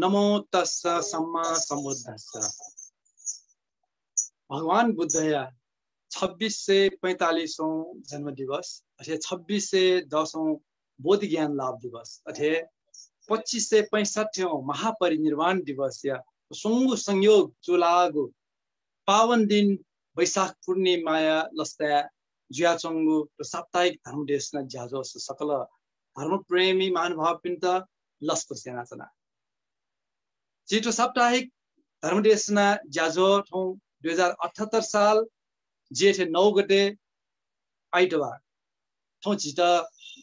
नमो तस्स सम्मा सम्बुद्धस्स भगवान बुद्धया छब्बिस सय पैँतालिसौँ जन्म दिवस अथे छब्बिस सय दसौँ बोध ज्ञान लाभ दिवस अथे पच्चिस सय पैँसठौँ महापरिनिर्वाण दिवस या सुङ्गु संयोग चुलागु पावन दिन वैशाख पूर्णिमाया लस्ता चङ्गु र साप्ताहिक धर्मदेशना ज्याजो सकल धर्मप्रेमी महानुभाव पिन्त लसको सेनाचना छिटो साप्ताहिक धर्मदेशना ज्याझो ठाउँ दुई हजार अठहत्तर साल जेठ नौ गते आइतबार ठाउँ छिट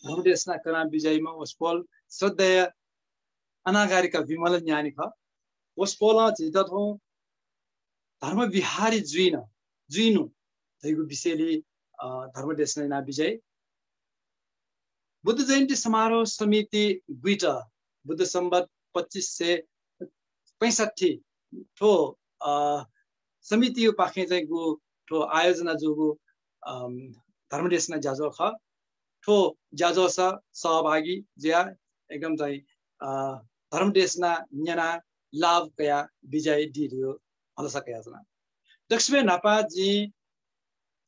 धर्मदेशना करा विजयमा ओस्पोल श्रद्धेय अनागारिका विमल ज्ञानी ख ओस्पोल छिट ठाउँ धर्म जुइन जुइनु धैगु विषयले धर्मदेशना विजय बुद्ध जयन्ती समारोह समिति गुइट बुद्ध सम्बत पच्चिस सय पैँसठी ठो समिति पाखे चाहिँ गो ठो आयोजना जोगो धर्मदेशना ज्याजो ख ठो ज्याजो छ सहभागी ज्या एकदम चाहिँ धर्मदेशना न्याना लाभ कया विजय दियो हलसा कया जना दक्षिण नापाजी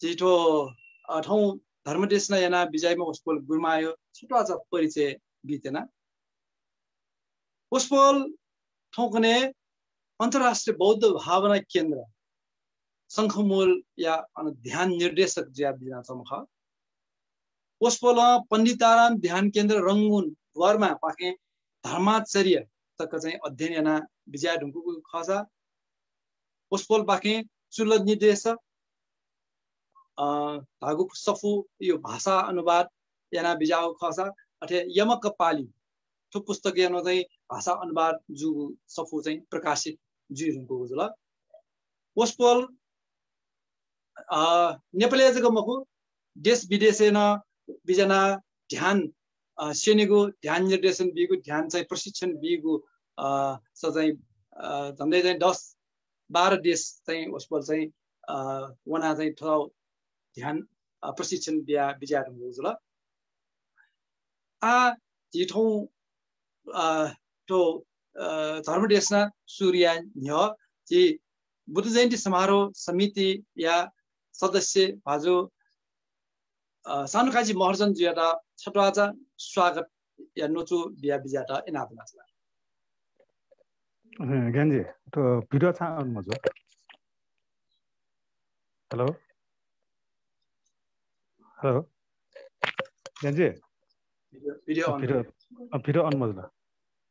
जी जी ठो ठाउँ धर्मदेशना याना विजयमा उसपोल गुमायो छिटो आज परिचय बितेन उसपोल ठोकने अन्तर्राष्ट्रिय बौद्ध भावना केन्द्र शङ्खमूल या ध्यान निर्देशक ज्या चमख पोस्पोल पण्डिताराम ध्यान केन्द्र रङ्गुन द्वारमा पाखे धर्माचर्य तक चाहिँ अध्ययन याना विजया ढुङ्कुको खसा पोस्पोल पाखे चुल निर्देश धागु सफु यो भाषा अनुवाद याना बिजाउ खसा अथे यमक पाली थुप पुस्तकीयमा चाहिँ भाषा अनुवाद जु सफु चाहिँ प्रकाशित हो जुल पोस्टपल नेपाली आजको मखु देश विदेशेन बिजना ध्यान सेनेको ध्यान निर्देशन बिगु ध्यान चाहिँ प्रशिक्षण बिगु चाहिँ झन्डै चाहिँ दस बाह्र देश चाहिँ उसपल चाहिँ वना चाहिँ ठाउँ ध्यान प्रशिक्षण बिहा बिजाहरू हुन्छ ल आ ठाउँ तो धर्मदेशना सूर्यान्य जी बुद्ध जयन्ती समारोह समिति या सदस्य भाजु सानुकाजी महर्जन जुयाटा छटवाचा स्वागत या नोचु बिया बिजाटा इनाप नाचला गेन्जे त भिडियो छ आउनु मजो हेलो हेलो गेन्जे भिडियो भिडियो अन मजला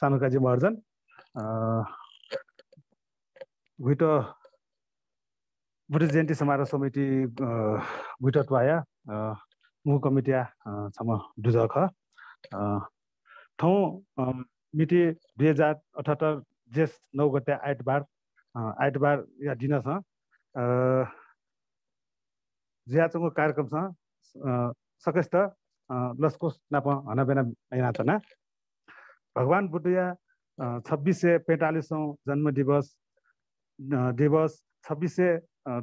सानुकाजी महर्जन भुइटो भुटो जयन्ती समारोह समिति भुइटो कमिटिया मु कमिटियासम्म डुजख ठाउँ मिति दुई हजार अठहत्तर जेस नौ गते आइतबार आइतबार या दिनसँग जियाचोङको कार्यक्रमसँग सकस्त लस्को नाप हनाबेना ना भगवान् बुद्धया छब्बिस सय पैँतालिसौँ जन्म दिवस दिवस छब्बिस सय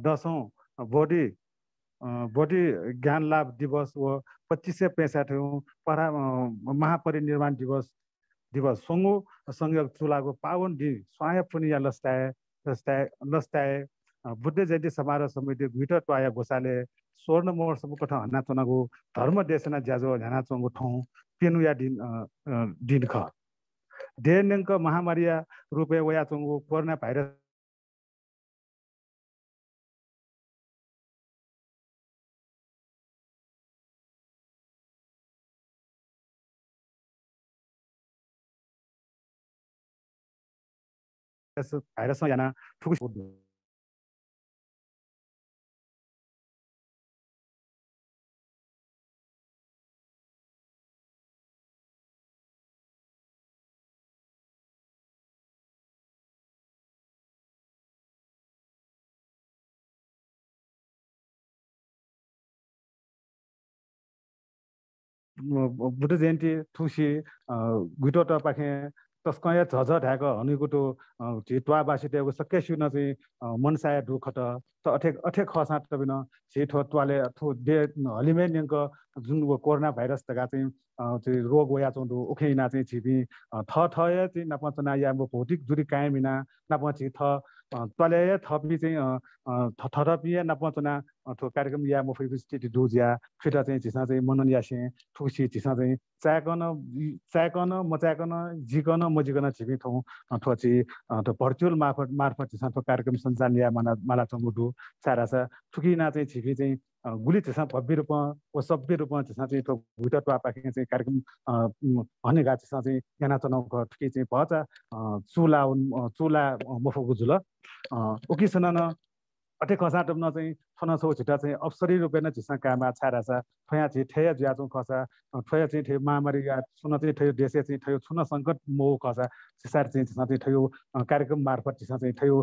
दसौँ बोडी बोडी ज्ञान लाभ दिवस व पच्चिस सय पैँसठौँ परा महापरिनिर्माण दिवस दिवस सङ्गो संयोग चुलाको पावन दिन स्वाय पुनिया लस्ताए लस्ताए लस्ताए बुद्ध जयन्ती समारोह समिति घुइट टोया घोषाले स्वर्ण महोत्सवको ठाउँ हन्ना चनाको धर्म देशना ज्याजो झ्याना ठाउँ पेनुया दिन दिन ख डिएनएङ्क महामारी रूपे वया चङ्गु कोरोना भाइरस भाइरस याना ठुकु बुद्ध जयन्ती थुसी गुटोट पाखे तस्कया झझ ढ्याक हनुगुटो झिट्वा बासी ट्याएको सक्के न चाहिँ मनसाय दुखत त अठेक अठेक खसाट झे झिठो टुवाले थु दे हलिमे निङ्क जुन कोरोना भाइरस तका चाहिँ चाहिँ रोग वया चौँडो उखेना चाहिँ छिपी थ थ या चाहिँ नपचना या भौतिक कायम कायमिना नापची थ तलेय थपी चाहिँ थरपिया नपचना थो कार्यक्रम या म फेरि डुज या फिटा चाहिँ झिसा चाहिँ मनन यासे ठुसी झिसा चाहिँ चाकन चाकन म चाकन जिकन म जिकन छिपी थौँ थो चाहिँ थो भर्चुअल मार्फत मार्फत झिसा थो कार्यक्रम सञ्चालन या माला माला चारा छ थुकिना चाहिँ छिपी चाहिँ गुली छेसा भव्य रूपमा वा सभ्य रूपमा छेसा चाहिँ थोक भुइतत्वा पाखे चाहिँ कार्यक्रम हने गा छेसा चाहिँ याना चनाउक ठुके चाहिँ भचा चुला चुला मफोको झुल ओकिसन अटे खसाटम न चाहिँ छौ झिटा चाहिँ अवसरी रूपेण झिसा कामा छारासा ठया चाहिँ ठेया ज्याचौँ खसा ठया चाहिँ ठेयो महामारी सुन चाहिँ ठयो देशे चाहिँ ठयो छुन सङ्कट मोह खसा छिसार चाहिँ झिसा चाहिँ ठयो कार्यक्रम मार्फत झिसा चाहिँ ठयो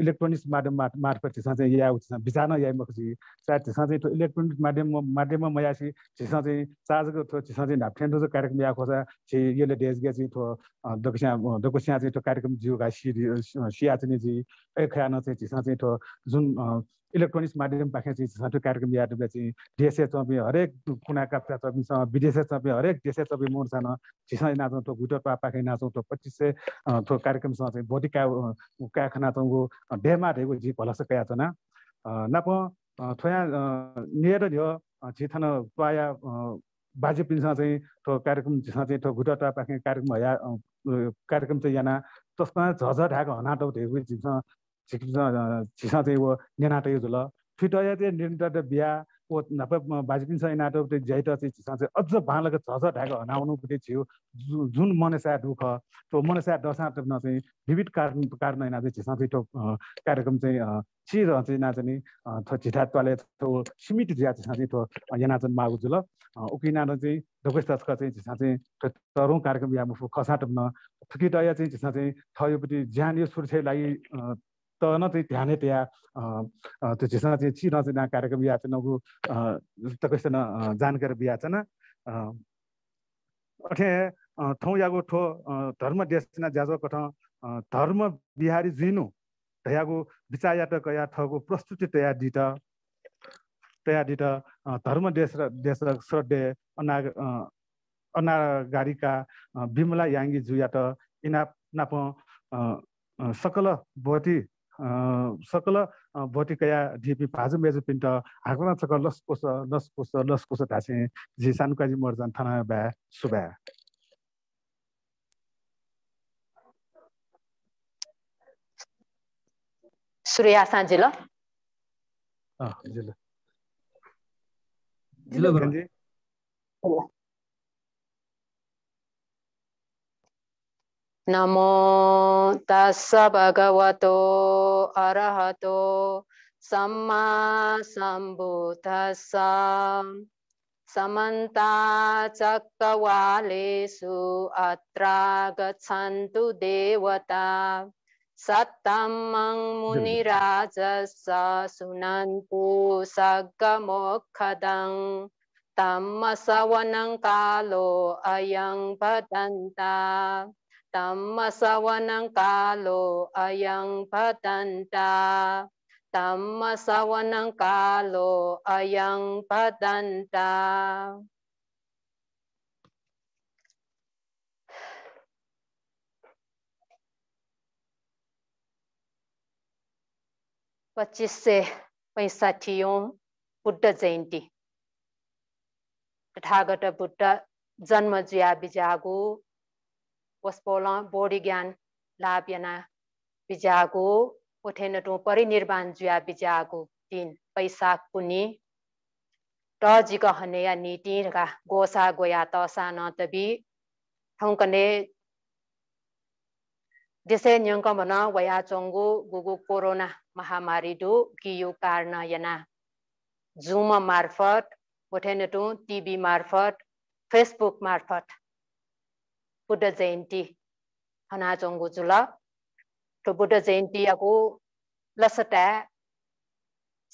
इलेक्ट्रोनिक्स माध्यम मार्फत झिसा चाहिँ या झिसा बिचान या मखसी चाहे झिसा चाहिँ इलेक्ट्रोनिक माध्यम माध्यममा मयासी झिसा चाहिँ चार्ज थो झिसा चाहिँ ढाप्ठ्यान्डो चाहिँ कार्यक्रम या खोसा छि यसले देश गे चाहिँ थो दक्षिणा दक्षिणा चाहिँ त्यो कार्यक्रम जिउ घासी सिया चाहिँ जी खयान चाहिँ झिसा चाहिँ थो जुन इलेक्ट्रोनिक्स माध्यम पाखेपछि छठौँ कार्यक्रम यादले चाहिँ देशे चपे हरेक कुनाका चपेसँग विदेशे चपे हरेक देशे चपे मोर्चान छिसाइ नाचौँ थो गुटर पाखे नाचौँ थो पच्चिस सय थो कार्यक्रमसँग चाहिँ बोटी का काख नाचौँको डेमा ढेको झि भलस कयाचना नप थोया नियर ढियो झिथन पाया बाजे पिनसँग चाहिँ थो कार्यक्रम चाहिँ थो घुटा पाखे कार्यक्रम भया कार्यक्रम चाहिँ याना तसमा झझ ढाएको हनाटो धेरै जिसँग झिसा चाहिँ वो यो झुल फिटया चाहिँ नेनाट बिहा ओ नपे बाजिपिन छ नाटो त्यो चाहिँ झिसा चाहिँ अझ भाँलाको झझ ढाक हनाउनु पनि थियो जुन मनसा दुःख त्यो मनसा दशा चाहिँ विविध कारण कारण होइन चाहिँ झिसा चाहिँ कार्यक्रम चाहिँ चिर चाहिँ नाचनी झिठा तले थो सीमित ज्या चाहिँ थो यहाँ चाहिँ मागु जुल उकिना चाहिँ ढोकेस तस्क चाहिँ झिसा चाहिँ त्यो तरुँ कार्यक्रम या मुफु खसाटप्न थुकिटया चाहिँ झिसा चाहिँ थयोपट्टि ज्यान यो सुरक्षा लागि त न चाहिँ ध्यानै त्यहाँ त्यो झिसन चाहिँ छि न चाहिँ कार्यक्रम याचन नगु त जानकारी जानकार छैन अठे ठाउँ यागो ठो धर्म देशना ज्याजो कठ धर्म बिहारी जिनु तयागो विचार त कया ठगो प्रस्तुति तयार दिट तयार दिट धर्म देश र देश र श्रद्धे अना अनागारीका विमला याङ्गी त इना नाप सकल बती सकल भोटिकया ढिपी भाजु मेजु पिन्ट हाक्रा चक लसकोस लसकोस लसकोस धासे झि सानुकाजी मर्जान थाना ब्या सुबा सूर्या साँझे ल जिल्ला नमो तस्स भगवतो अरहतो सम्मा सम्बुतस्स समन्ताचक्रवालेषु अत्रा गच्छन्तु देवता सत्तमं मुनिराजस सुनन्तु सगमोक्षदं तं सवनं कालो अयं भदन्ता कालो अयं पतन्ता पतन्ताम सवनकालो अयङ पत पच्चिस सय पैसाठ बुद्ध जयन्ती तथागत बुद्ध जन्म जुआबिजागु पुष्पोलन बोडी ज्ञान लाभ याना बिजागो उठेन तो परी निर्बान जुआ पैसा कुनी ताजी हनेया हने या नीटी रखा गोसा गोया तोसा ना तभी हम कने जैसे न्यों मना वया चंगो गुगु कोरोना महामारी दु कियो कारण याना जुम मार्फत उठेन टिभी मार्फत फेसबुक मार्फत Buddha Jayanti hana chongu chula to Buddha Jayanti aku lasata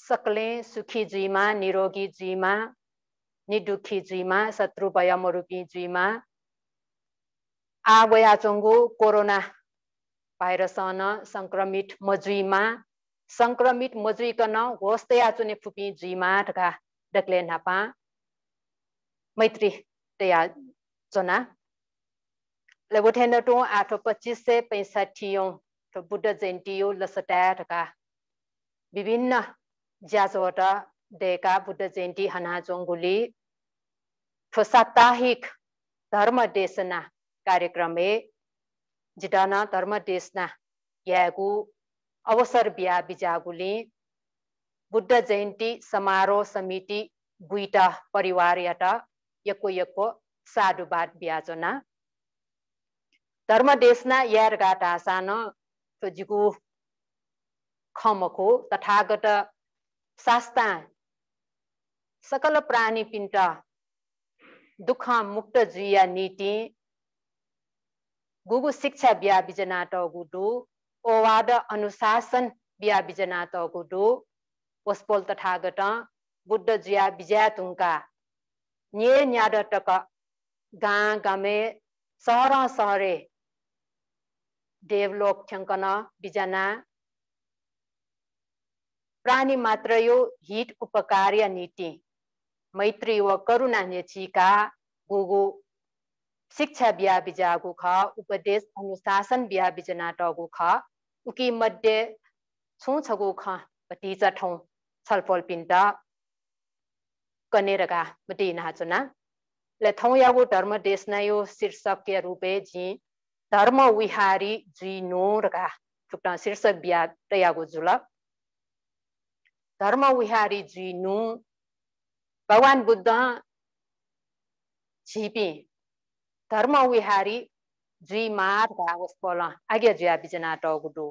sakle sukhi jima nirogi jima nidukhi jima satru bayamorupi jima आवया चङ्गो कोरोना भाइरसन सङ्क्रमित मजुइमा सङ्क्रमित मजुइकन होस्ते आचुने फुपी जुइमा ढका डक्ले नापा मैत्री तया चना Le वठेनटों आठो पच्चीस से पैंसठियों तो बुद्ध जयन्तीयों लसटाटका विभिन्न ज्याजबाट देका बुद्ध जयन्ती हनाजोङ्गुली ठो साप्ताहिक धर्म देशना कार्यक्रमले जिडान धर्म देशना यागु अवसर बिहा बिजागुली बुद्ध जयन्ती समारोह समिति बुइटा परिवार याटा यको यको साधुवाद ब्याजना धर्मदेशना यारगाट आसान सोजिगु खमको तथागत सास्ता सकल प्राणी पिन्ट दुःख मुक्त जुया नीति गुगु शिक्षा बिहा बिजना गुडो ओवाद अनुशासन बिहा बिजना गुडो पोस्पोल तथागत बुद्ध जुया विजया तुङ्का न्ये न्याड टक सहर सहरे देवलोक ठ्याङ्कन बिजना प्राणी मात्र यो ಮಾತ್ರಯೋ उपकार नीति मैत्री व करुणा नेचिका गुगु शिक्षा बिहा बिजागु ख उपदेश अनुशासन बिहा बिजना टगु ख उकी मध्य छु छगु ख पति चठौ छलफल पिन्ट कनेरगा मति नाचुना ले यागु धर्म देश नयो यो शीर्षक रूपे झी धर्म विहारी जिनोरका ठुक्न शीर्षक बिहा तयागो जुल धर्म विहारी जिनु भगवान् बुद्ध झिपी धर्म विहारी जी मार्गा वस्पल आज्ञा ज्या बिजना टगुडो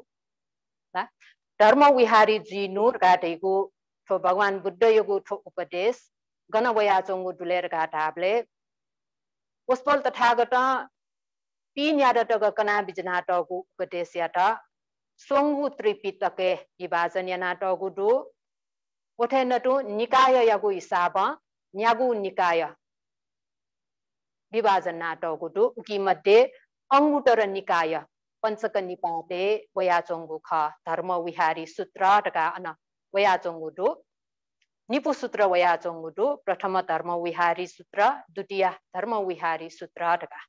धर्म विहारी जी नोर घाटेको ठो भगवान् बुद्ध योगो ठो उपदेश गणवया चोङ्गो डुलेर घाट हाबले तथागत पी न्या बिजना टु उप सोङ्गुके विभाजन या नाट गुडो नटु निकाय यागु हिसाब न्यागु निकाय विभाजन नाट गुडु उकी मध्ये अङ्गुटर निकाय पञ्चक निपाते वया चोङ्गु ख धर्म विहारी सूत्र हटका अन वया चोङ्गुडो निपु सूत्र वया चोङ्गुडो प्रथम धर्मविहारी सूत्र द्वितीय धर्मविहारी सूत्र हटका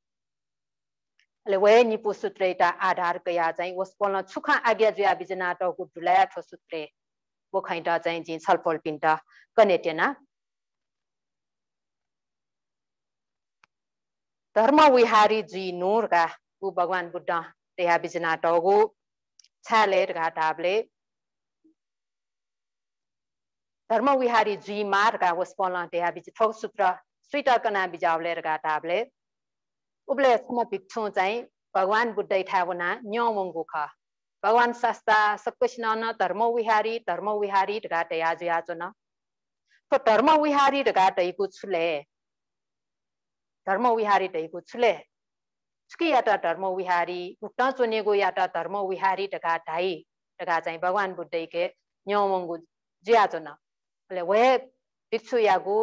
le ni pu sutre ta adhar kaya chai was pon chukha agya jya juya ta to dulaya tho sutre bo khainta chai jin salpol pinta na Dharma vihari ji nur ga u Bhagwan Buddha teha bijina ta gu chale ga table धर्म विहारी जुई मार्गा वस्पल त्यहाँ बिच ठोक सूत्र स्विटकना बिजाउलेर गाटाबले उसले म भिक्षु चाहिँ भगवान् बुद्ध ठावना न्यमुङ्गु ख भगवान् सस्ता सबकुछ न धर्म विहारी धर्म विहारी ढगाटै आज आज न तो धर्म विहारी ढगाटैको छुले धर्म विहारी ढैको छुले छुकी या त धर्म विहारी उक्त चुनेको या त धर्म विहारी ढगा ढाई ढगा चाहिँ भगवान् बुद्धैके न्यमुङ्गु ज्याचो न वे भिक्षु यागु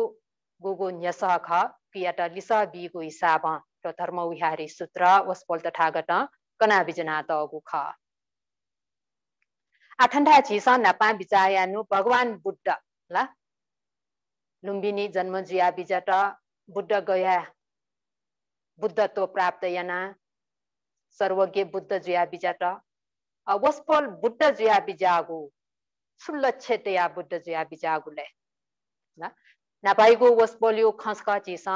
गुगु न्यस ख कि या त लिस बिगु हिसाब धर्म विहारी सूत्र वसपोल तथा गत कना बिजना तु ख आठन्डा झिस नपा बिजायानु भगवान बुद्ध ल लुम्बिनी जन्म जिया बिज त बुद्ध गया बुद्धत्व प्राप्त याना सर्वज्ञ बुद्ध जिया बिज त वसपोल बुद्ध जिया बिजागु सुल्ल छेतया बुद्ध जिया बिजागुले ल नपाईगु वसपोल यो खसका झिस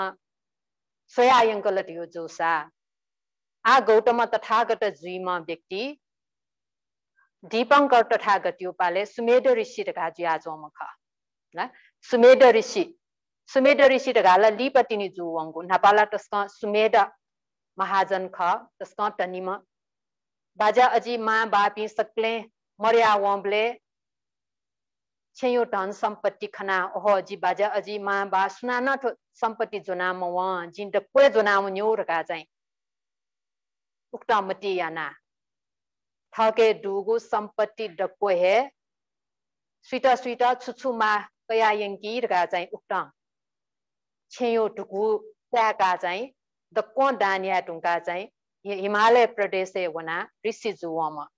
स्वयाङ्कलट यो जोसा आ गौतम तथागत जुइम व्यक्ति दिपङ्कर तथागत यो पाले सुमेध ऋषि ढका जु आज मख ल सुमेध ऋषि सुमेध ऋषि ढका ल लिपटिनी जु वङ्गु नपाला तस्क सुमेध महाजन ख तस्क तनिम बाजा अजी मा बापी सकले मर्या वम्ले छेयो धन सम्पत्ति खना ओह जी बाजा अजी मा बा सुना न ठो सम्पत्ति जोनाम व जिन त जुना जोनाम न्यो रका चाहिँ उक्त मति याना थके दुगु सम्पत्ति डक्को हे स्वीटा स्वीटा छुछु मा कया यङ्की रका चाहिँ उक्त छेयो टुकु त्याका चाहिँ कोन दानिया टुङ्का चाहिँ हिमालय प्रदेश वना ऋषि म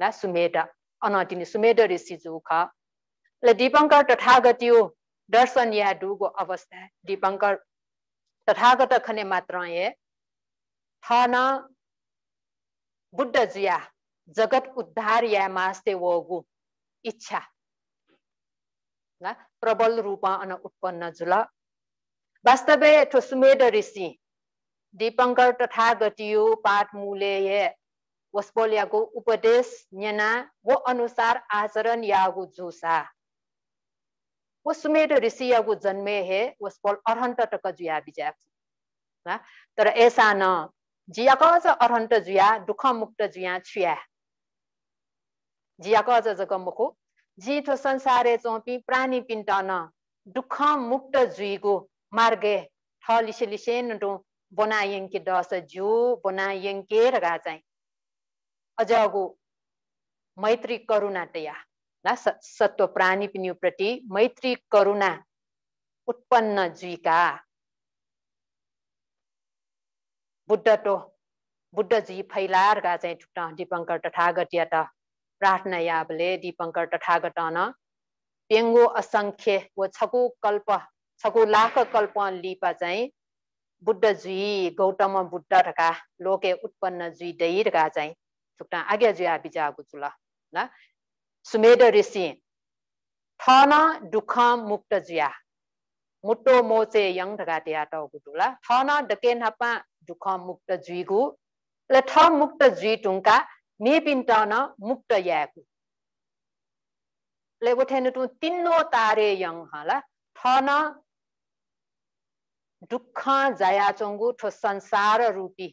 ला सुमेदा अनतिनी सुमेदा ऋषि जुखा ख र दिपङ्कर तथागत यो दर्शन या डुको अवस्था दिपङ्कर तथागत खने मात्र ए थन बुद्ध जिया जगत उद्धार या मास्ते वगु इच्छा प्रबल रूप अन उत्पन्न जुल वास्तवे ठोसुमेद ऋषि दिपङ्कर तथा गतियो पाठ मुले ये वस्पोलियाको उपदेश न्यना वो अनुसार आचरण यागु जोसा सुमेटो ऋषिया जन्मे हेल् अटक्क जु तर एसान झियाको अझ अरन्तु दुःख मुक्त जुया छु झियाको अझ मिठो संसारे चौपी प्राणी पिन्टन दुख मुक्त जुगको मार्गे ठ लिसेलिसेन टु दस जु डु बोना या चाहिँ अझ अब मैत्री करुनाटा ना सत्व प्राणी पनि मैत्री करुणा उत्पन्न जुइका बुद्ध जी बुद्धजी गा चाहिँ ठुटा दिपङ्कर त प्रार्थना याबले दिपङ्कर न पेङ्गो असङ्ख्य वो छको कल्प छको लाख कल्प लिपा चाहिँ बुद्ध जी गौतम बुद्ध बुद्धका लोके उत्पन्न जी दैरका चाहिँ ठुटा आज्ञा जुया बिजागु चुल ल सुमेर ऋषि थन दुख मुक्त जुया मुटो मोचे यङ ढगाते आटो टुला थन डके हपा दुख मुक्त जुइगु ल थ मुक्त जुइ टुङ्का नेपिन न मुक्त याकु ले गोठेन टु तिन्नो तारे यङ हला थन दुःख जाया चंगु ठो संसार रूपी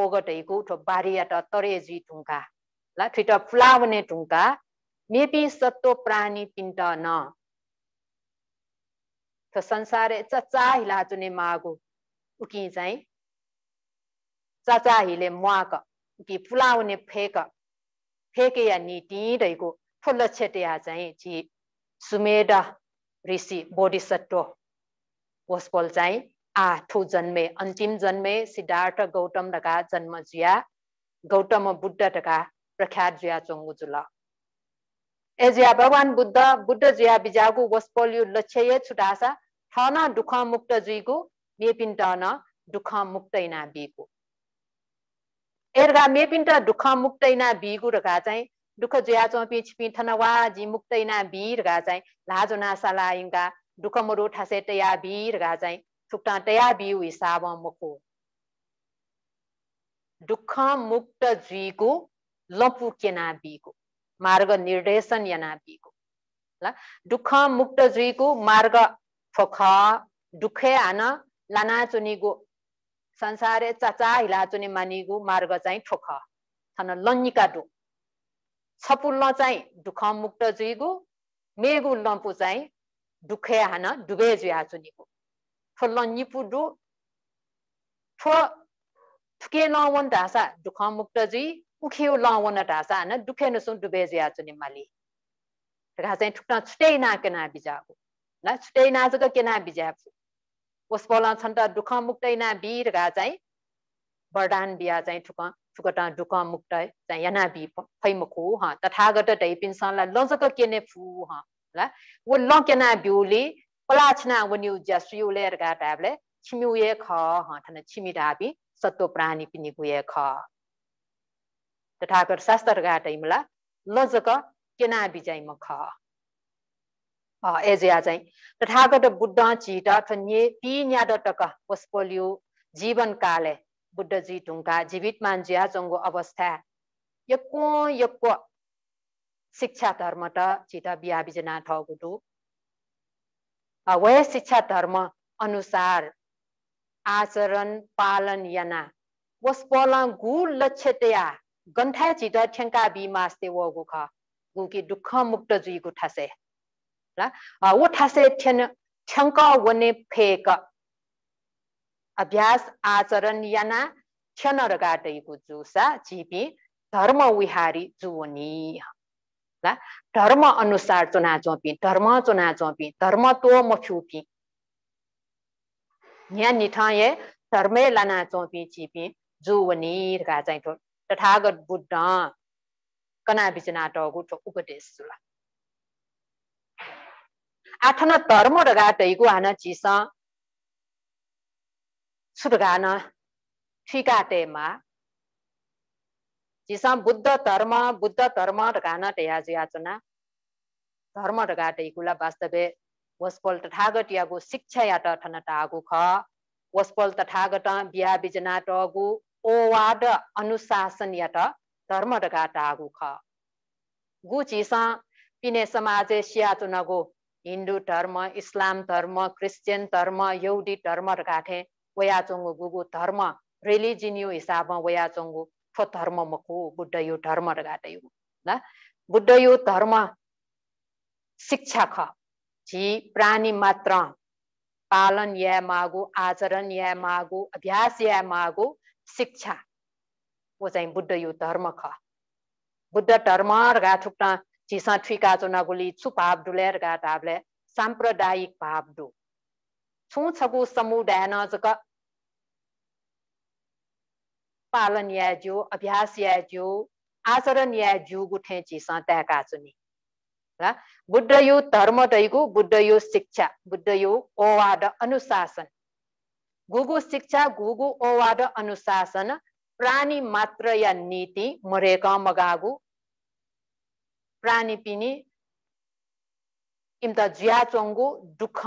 ओगटैगु ठो त तरे जुइ टुङ्का flavane tunka, maybe sato prani pinta na. To sansare tsatsa hila tune magu, uki zai. Tsatsa hile mwaka, uki flavane peka. Peke ya ni di da iku, pula chete ya zai, ji sumeda risi bodhisattva. Gospel zai, आठों जन्मे अंतिम जन्मे सिद्धार्थ गौतम टका जन्म जिया गौतम बुद्ध टका प्रख्यात जिया चोङ्गुजुल ए जिया भगवान बुद्ध बुद्ध जिया बिजागु वस्पल्यु लक्ष्य छुटासा थन दुख मुक्त जुइगु मेपिन टन दुख मुक्त इना बिगु एर्गा मेपिन त दुख मुक्त इना बिगु रका चाहिँ दुख जिया चौपी छिपी ठन वा जी मुक्त इना रगा चाहिँ लाजो नासाला इङ्गा दुख मरो ठासे तया बिर चाहिँ थुक्टा तया बिउ हिसाब मुखु दुख मुक्त जुइगु लपुकेनाबिको मार्ग निर्देशन यनाबिको ल दुःख मुक्त जुइको मार्ग फख दुखे हान लाना चुनिगो संसारे चाचा हिला चुने मानिगो मार्ग चाहिँ ठोख छन लन्निका डु छपुल्न चाहिँ दुःख मुक्त जुइगो मेगु लम्पु चाहिँ दुखे हान डुबे जुया चुनिगो ठो लन्निपु डु ठो ठुके नवन ढासा दुःख मुक्त जुई उखियो लावन डासा ना दुखे न डुबे दुबे जिया तो निमाली तो कहते हैं ठुकना स्टे ना केना ना बिजाबो ना स्टे ना जग के ना बिजाबो वो स्पॉलन संता दुकान मुक्ता ही ना बी रह चाहिँ जाए बर्डन भी आ जाए ठुका ठुका टां दुकान मुक्ता है जाए या ना बी पहले मुखो हाँ तथागत टाइ पिंसान ला लोंस का के ने फू हाँ ना वो लोंग के ना बिउली पलाच ना वो न्यू जस्ट यू ख गया टाइबले चिमिउए का प्राणी ठने चिमिडाबी ख तथाकर शास्त्र इम्ला लजक केना बिजाइ म ख एजया चाहिँ तथागत बुद्ध चिट थन्ये ती न्याद पोस्पोलियो जीवन काले बुद्ध जी ढुङ्गा जीवित मान्छ्या चङ्गो अवस्था यक्को यक्को शिक्षा धर्म त चित बिहा बिजना ठगुटु वय शिक्षा धर्म अनुसार आचरण पालन याना वस्पल गु लक्ष्यतया गन्था चित ठ्याङ्का बिमास्ते व गुख गुकी दुःख मुक्त जुई गु ठासे ल वो ठासे ठ्यान ठ्याङ्क वने फेक अभ्यास आचरण याना ठ्यान गाटैको जुसा जिपी धर्म विहारी जुवनी ल धर्म अनुसार चुना चोपी धर्म चुना चोपी धर्म तो मफ्युपी यहाँ निठाए धर्मै लाना चोपी चिपी जुवनी गा चाहिँ तथागत बुद्ध कना बिचना टगो तो उपदेश सुला आथना धर्म र गाटै गु आना चीज सुदगान ठीकाते मा जिसा बुद्ध धर्म बुद्ध धर्म र गान तया धर्म र गाटै वास्तवे वस्पल तथागत यागु शिक्षा या तथनता आगु ख वस्पल तथागत बिया बिजना टगु अनुशासन धर्म anusasaniyata dharmadagata agukha. पिने समाज samaje नगो हिन्दू धर्म इस्लाम धर्म क्रिस्चियन धर्म यौडी धर्म र वया चोङ्गु गुगु धर्म रिलिजिन यु हिसाबमा वया चोङ्गु फो धर्म मको बुद्ध यो धर्म र यु यो ल बुद्ध यो धर्म शिक्षा ख झी प्राणी मात्र पालन या मागु आचरण या मागु अभ्यास या मागु शिक्षा ऊ चाहिँ बुद्ध यो धर्म ख बुद्ध धर्म गा थुक्न झिसा ठुका चुनागुली छु भाव डुले गा ताबले साम्प्रदायिक भाव डु छु छगु समुदाय जक पालन या ज्यो अभ्यास या ज्यू आचरण या ज्यू गुठे झिसा त्याका चुनी बुद्ध यो धर्म दैगु बुद्ध यो शिक्षा बुद्ध यो ओवाद अनुशासन गोगो शिक्षा गोगो ओवाड अनुशासन प्राणी मात्र या नीति मरे मगागु प्राणी पिनी इम्त जिया चोङ्गु दुःख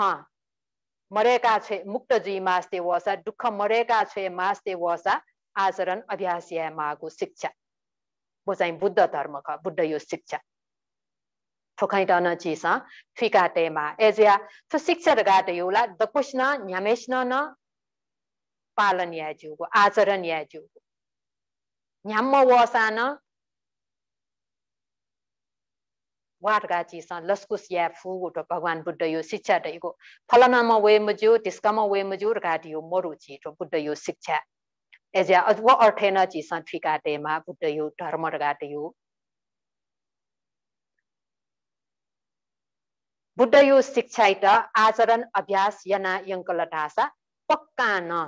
मरेका छे मुक्त जी मास्ते वसा दुःख मरेका छे मास्ते वसा आचरण अभ्यास या मागु शिक्षा वो चाहिँ बुद्ध ख बुद्ध यो शिक्षा ठोखाइटन चिस फिकाटेमा एजिया ठो शिक्षा गाटे योला दकुस्न न्यामेस्न न पालन या जीवको आचरण या जीवको न्याम्म वसान वाटगाचीसँग लस्कुस या फुगोट भगवान बुद्ध यो शिक्षा रहेको फलनामा वेमज्यो तिस्कामा वेमज्यो यो मरु छिटो बुद्ध यो शिक्षा एज अझ अर्थेन चिसन ठिकाटेमा बुद्ध यो धर्म र घाटियो बुद्ध यो शिक्षा आचरण अभ्यास यना यङ्कल पक्का न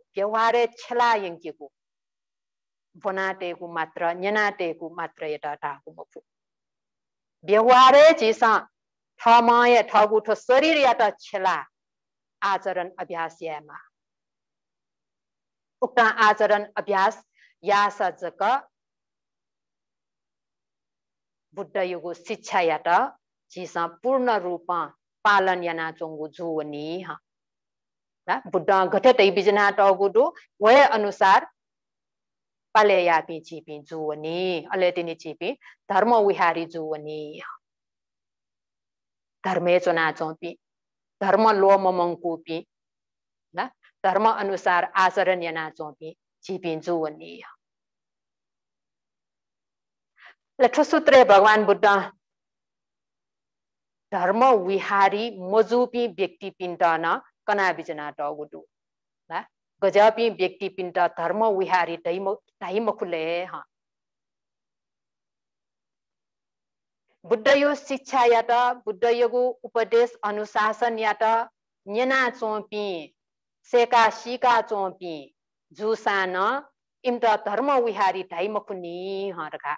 व्यवहारै छेला यङ्कीको बनाटेको मात्र न्यनाटेको मात्र एउटा ढाको मफु व्यवहारे चिस ठमाय ठगुठो शरीर या त छेला आचरण अभ्यास यामा उक्त आचरण अभ्यास यास जक बुद्ध युगको शिक्षा या त चिस पूर्ण रूपमा पालन याना चोङ्गु जुवनी बुद्ध घटतै बिजनाट अगुडो वय अनुसार पाले पालेयापि चिपि जुवनी अलेतिनी चिपि धर्म विहारी जुवनी धर्मे चुना चौपी धर्म लोम मङ्कुपी ल धर्म अनुसार आचरण यना चौपी चिपि जुवनी सूत्रे भगवान बुद्ध धर्म विहारी मजुपी व्यक्ति पिण्ड न cannabis-nato-gudu. Lah, gajabi byakti Buddha यो wihari daimakuleha. बुद्धयोग शिक्षाबाट बुद्धयोगको उपदेश अनुशासनबाट न्यना चोपी सेका सिका चोपी जुसान इन्द्र धर्म विहारी धाइमखुनी हरका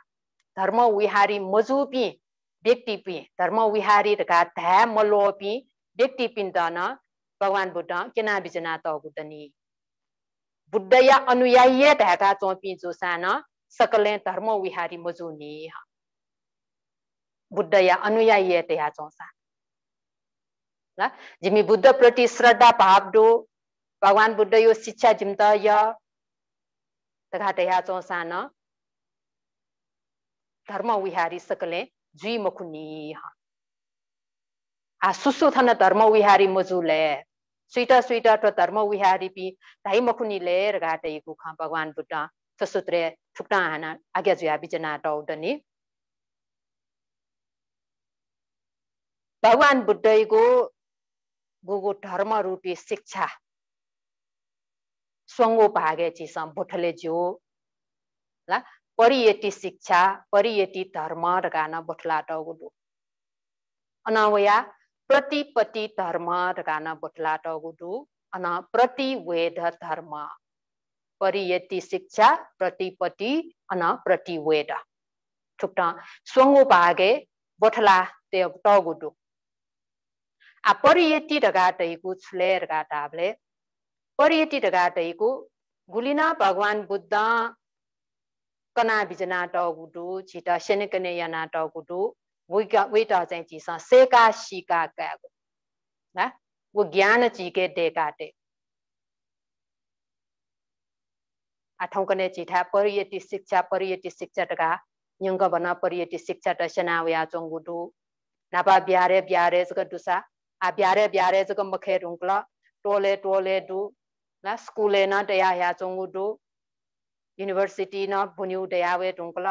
धर्म विहारी मजुपी व्यक्ति पि धर्म विहारी रका धा मलोपी व्यक्ति पिन्तन भगवान् बुद्ध केना बिजना त बुद्धनी बुद्धया अनुयायी ढाका चौपी जोसान सकले धर्म विहारी मजुनी बुद्धया अनुयायी त्यहाँ चौसा ल जिमी बुद्धप्रति श्रद्धा भाव डो भगवान् बुद्ध यो शिक्षा जिम त य तघा चौसान धर्म विहारी सकले जुई मखुनी आ सुसुथन धर्म विहारी मजुले सुइटा सुइटा टो धर्म विहारिपी धाइ मखुनी लेर घाटै गुख भगवान बुद्ध ससुत्रे ठुक्टा हाना आज्ञा जुया बिजना टौडनी भगवान बुद्धको गोगो धर्म रूपी शिक्षा सङ्गो भागे चिस भुठले जो ल परियटी शिक्षा परियटी धर्म र गाना भुठला टौगुडु अनावया प्रतिपति धर्म गाना बोटलाट गुडु अन प्रतिवेद धर्म परियति शिक्षा प्रतिपति अन प्रतिवेद ठुक्न स्वङ्गु भागे बोठला ते टगुडु आ परियति रगाटैगु छुले रगाटाबले परियति रगाटैगु गुलिना भगवान बुद्ध कना बिजना टगुडु छिटा सेनेकने याना टगुडु ဝိကဝိတာစင်ကြည်စစေကာရှိကာကဲနာဝိ ज्ञान ကြည်ကဲတေကတဲ့အထုံကနေကြည်ထားပရိယတိစိက္ခာပရိယတိစိက္ခာတကညင်္ဂဘနာပရိယတိစိက္ခာတရှနာဝယာဇုံဂုတုနာပဗျာရဲဗျာရဲစကဒုစာအဗျာရဲဗျာရဲစကမခဲရုံကလတောလေတောလေဒုနာစကူလေနာတရားယာဇုံဂုတု university နာဘုန်ယူတရားဝဲတုံကလ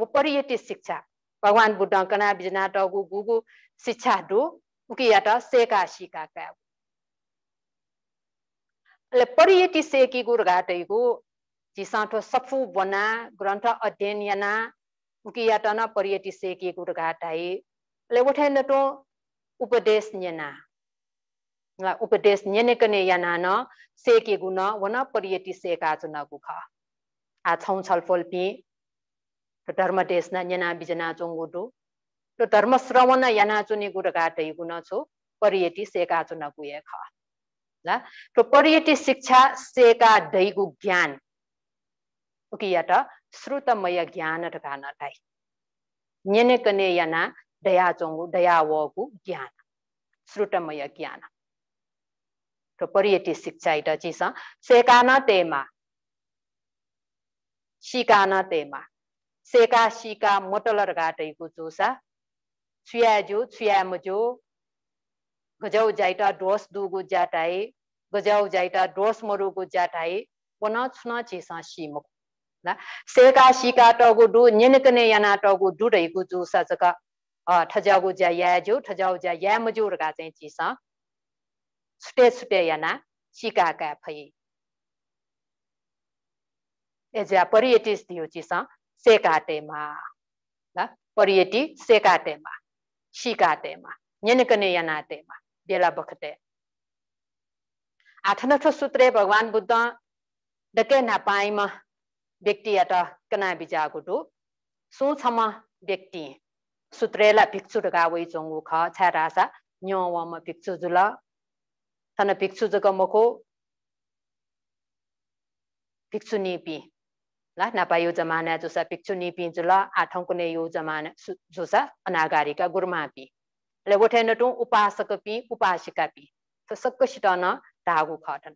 ဝပရိယတိစိက္ခာ भगवान् कना बिजना टगु गुगु शिक्षा डु उकियाट सेका सिका क्या अले परियति सेकी गुर घाटैगु जिसाठो सफु बना ग्रन्थ अध्ययन याना उकियाट न परियति सेकी गुर घाटाइ अले उठाइन टो उपदेश न्यना उपदेश न्यनेकने याना न सेकी गुन वन परियति सेका चुनगु ख आ छौ छलफल पि to dharma desna nyana bijana chongodo to dharma shravana yana chune gurakata iguna cho pariyeti seka chuna guye kha la to pariyeti shiksha seka daigu gyan ukiyata श्रुतमय ज्ञान ढगाना टाई न्यने कने याना दया चोंगु दया वोगु ज्ञान श्रुतमय ज्ञान तो पर्यटि शिक्षा इटा चीज सेकाना तेमा शिकाना तेमा 세가 시가 모털러 가다 이거 조사 취야주 취야무조 गजाउ जाइटा डोस दुगु जाटाए गजाउ जाइटा डोस मरु मरुगु जाटाए पन छुना चेसा सिमुक ना सेका सिका टगु दु निनकने याना टगु दुडैगु जु साजका अ ठजागु जा याजु ठजाउ जा या मजुर गा चाहिँ चेसा छुटे छुटे याना सिका का फई एजा परिएटिस दियो चेसा sekatema la सेकातेमा sekatema shikatema nyenakane yanatema bela bakate आठनठ सूत्रे भगवान बुद्ध डके नापाइमा व्यक्ति या त कना बिजाको टु सोछम व्यक्ति सूत्रेला भिक्षु डगा वई जोङ्गु ख छा रासा न्यवम भिक्षु जुल तना भिक्षु जग मको भिक्षु निपी नापा यो जमाना जोसा पिक्चु नि पिन्छु ल आठौँ कुनै जमाना अनागारीका गुरुमा पी ओठे नसकीका धागु खटन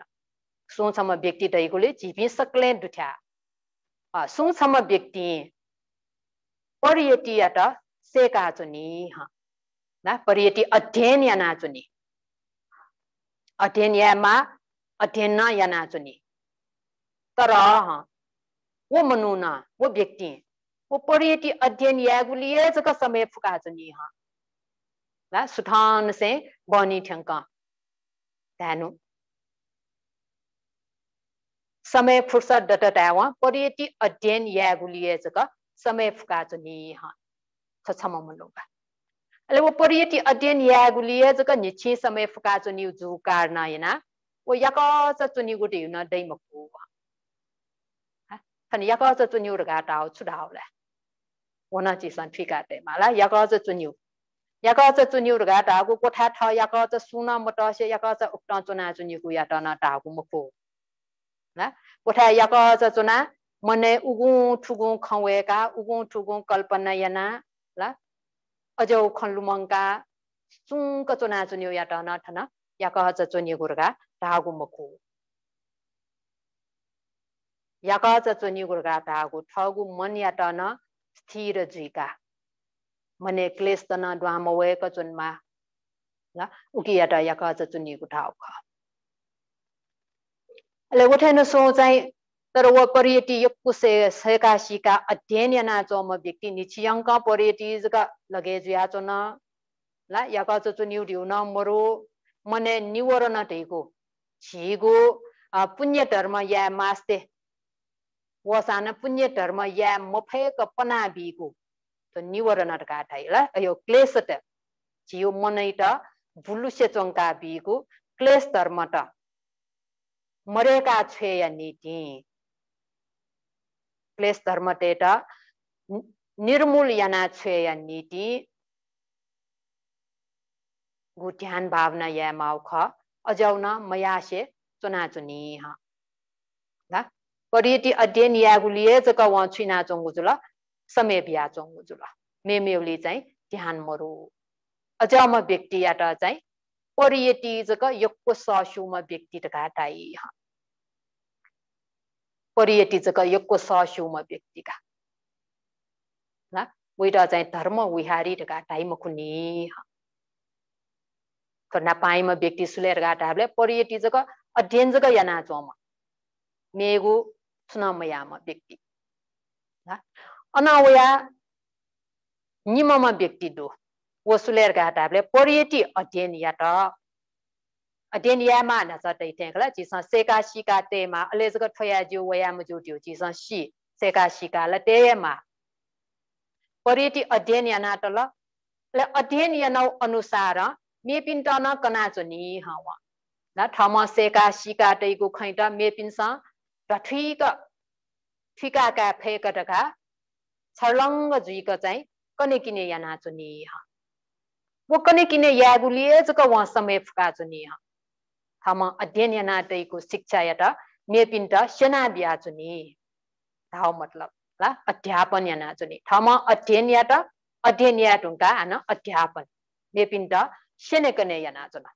दैकोले दैगोले झिपी दुठ्या दुठासम्म व्यक्ति परिएटी या त सेका चुनी परिएटी अध्ययन या नाचुनि अध्ययन यामा अध्ययन न नाचुनि तर वो मनोना वो व्यक्ति वो पर्यटी अध्ययन यागुलिए जगह समय फुका जनी हाँ ला सुधान से बनी ठंका तैनु समय फुर्सत टावा पर्यटी अध्ययन यागुलिए जगह समय फुका जनी तो छम मनोगा अले वो पर्यटी अध्ययन यागुलिए जगह निचे समय फुका जनी जू ना वो यक चुनी ना दे दैमको hani yakozo tunyu raga tao chudao la wona chi san phika te ma la yakozo tunyu yakozo tunyu raga tao ko kotha tha yakozo suna moto she yakozo ukton chuna tunyu ku ya tona tao ku mukho na kotha yakozo chuna mane ugun thugun khangwe ka ugun thugun kalpana yana la ajo khonlumang ka chung ka chuna tunyu ya tona thana yakozo tunyu ku raga tao ku mukho 여가저저 니구르가다하고 털구 머니야다나 스티르 주이가 머네 클레스다나 드와모웨 거존마 나 우기야다 여가저저 니구다오카 알레고테노 소자이 तरव पर्यटी यक्कु से अध्ययन याना चम व्यक्ति निचियङ्क परियतिजका luggage या चन ला याका चचु न्यु न मरो मने निवर न छिगो पुण्य धर्म या मास्ते वसान पुण्य धर्म या मफेक पना बिएको निवरण काठाई ल यो क्लेश मनै त भुलुसे चङ्का बिएको क्लेश धर्म त मरेका छे या नीति क्लेश धर्म निर्मूल याना छे या नीति गुट्यान भावना या माउ ख अझाउन मया से चुना 버리티 어디엔 야굴리에 저가 원추나 जुल समय बिया बिहा जुल मेमेउले चाहिँ ध्यान मरु अझ व्यक्ति यात चाहिँ परियति जग यक्को ससुमा व्यक्ति घाटाई परियति जग यक्को ससुमा व्यक्ति का ल उइर चाहिँ धर्म विहारी घाटाई मखुनी कुनी कन्या पाइमा व्यक्ति सुलेर घाटाहरूले परियति जग अध्ययन जग याना चोम मेगु సునామయామ వ్యక్తి अनावया निमम व्यक्ति दो वो सुलेर का ताबले पोरियटी अध्ययन या त अध्ययन यामा मा न स कला जिस सेका शिका ते मा अलेज ग थया जो वया म जो दियो जिस सि सेका शिका ल ते अध्ययन या ना ल अध्ययन या नौ अनुसार मे न कना चनी हवा ल थम सेका शिका तै गु खै ठिक ठिकाका फेकटका छर्लङ्ग जुइक चाहिँ कने किने या नि वो कने किने यागुलिए जुक व समय नि थम अध्ययन या नाटैको शिक्षा या त मेपिन्ट सेना बिहाचुनि धाउ मतलब ला अध्यापन या नि ठम अध्ययन या त अध्ययन या टुङ्का आन अध्यापन मेपिन्ट सेनेकने या सेने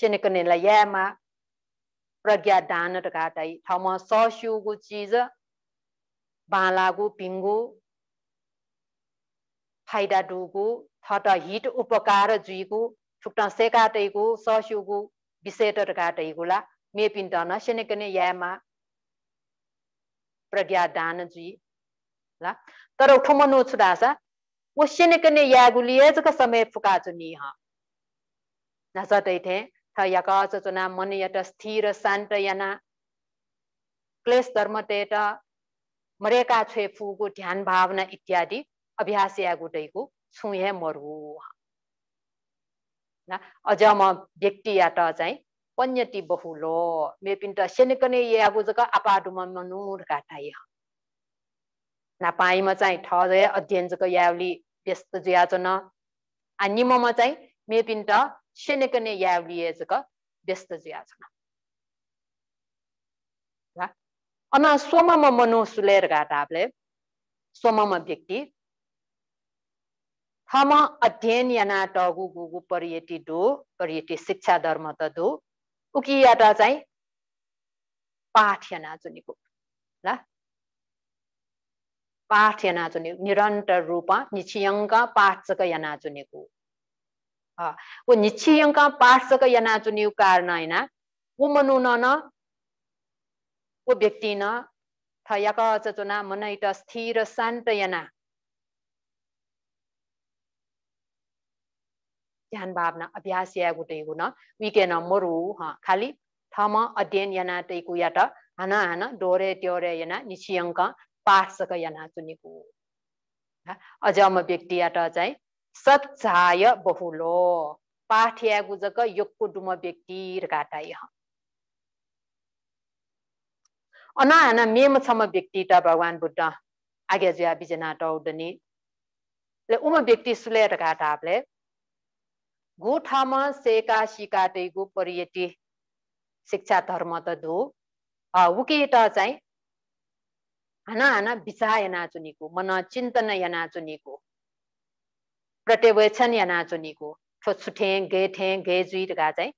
सेनेकनेलाई यामा प्रज्ञा प्रज्ञादान टकाटाई ठाउँमा ससिउको चिज बालाको पिङ्गो फाइदा डुगु थट हिट उपकार जुइगु ठुक्टा सेकाटैगु सस्युगु विषेट टकाटैगुला मेपिन टन सेनेकने यामा दान जुइ ल तर ठुमनु छुदासा ओ सेनेकने यागुलिएजको समय फुकाचु निह नसतै थे yakacocona maniyata sthira santayana क्लेश धर्मतेट मरेका छे फुको ध्यान भावना इत्यादि अभ्यास या गुटैको छुहे मरु अझ म व्यक्ति या त चाहिँ पन्यति बहुलो मेपिन्ट सेनिकने यागु जग आपाडुमा मनुर काटाय नापाइमा चाहिँ ठरे अध्ययन जक यावली व्यस्त जुयाचन अनि ममा चाहिँ मेपिन्ट Känner jävliyeziga bestaziyazına. Ana somama manusuler gadable, somama व्यक्ति थमा अध्ययन याना टगु गुगु परियति डो परियति शिक्षा धर्म त दो उकियाट चाहिँ पाठ याना चुनेको ल पाठ याना चुने निरन्तर रूपमा निचियङ्क याना चुनेको ऊ अङ्क पार्शक यना चुनिऊ कारण होइन मनु न ऊ व्यक्ति न स्थिर शान्त यना ध्यान भावना अभ्यास या गुटेको निकन मरु खालि थम अध्ययन याना टेको या त हान हान डोरे टोरे यना नि अङ्क पार्सक यना चुनेको अझ म व्यक्ति त चाहिँ सच्चाय बहुलो पाठ्या गुजक योगको डुम व्यक्ति गाटाय अनाहना मेम छम व्यक्ति त भगवान बुद्ध आज्ञा जुया बिजना टौडनी ले उम व्यक्ति सुलेर गाटापले गोठाम सेका सिकाटेको परियति शिक्षा धर्म त धो उकेट चाहिँ हाना हाना विचायना चुनिको मन चिन्तन याना चुनिको प्रत्यवेक्षण या नाचुनीको छोछुठेङ गे ठेङ घे जुइरका चाहिँ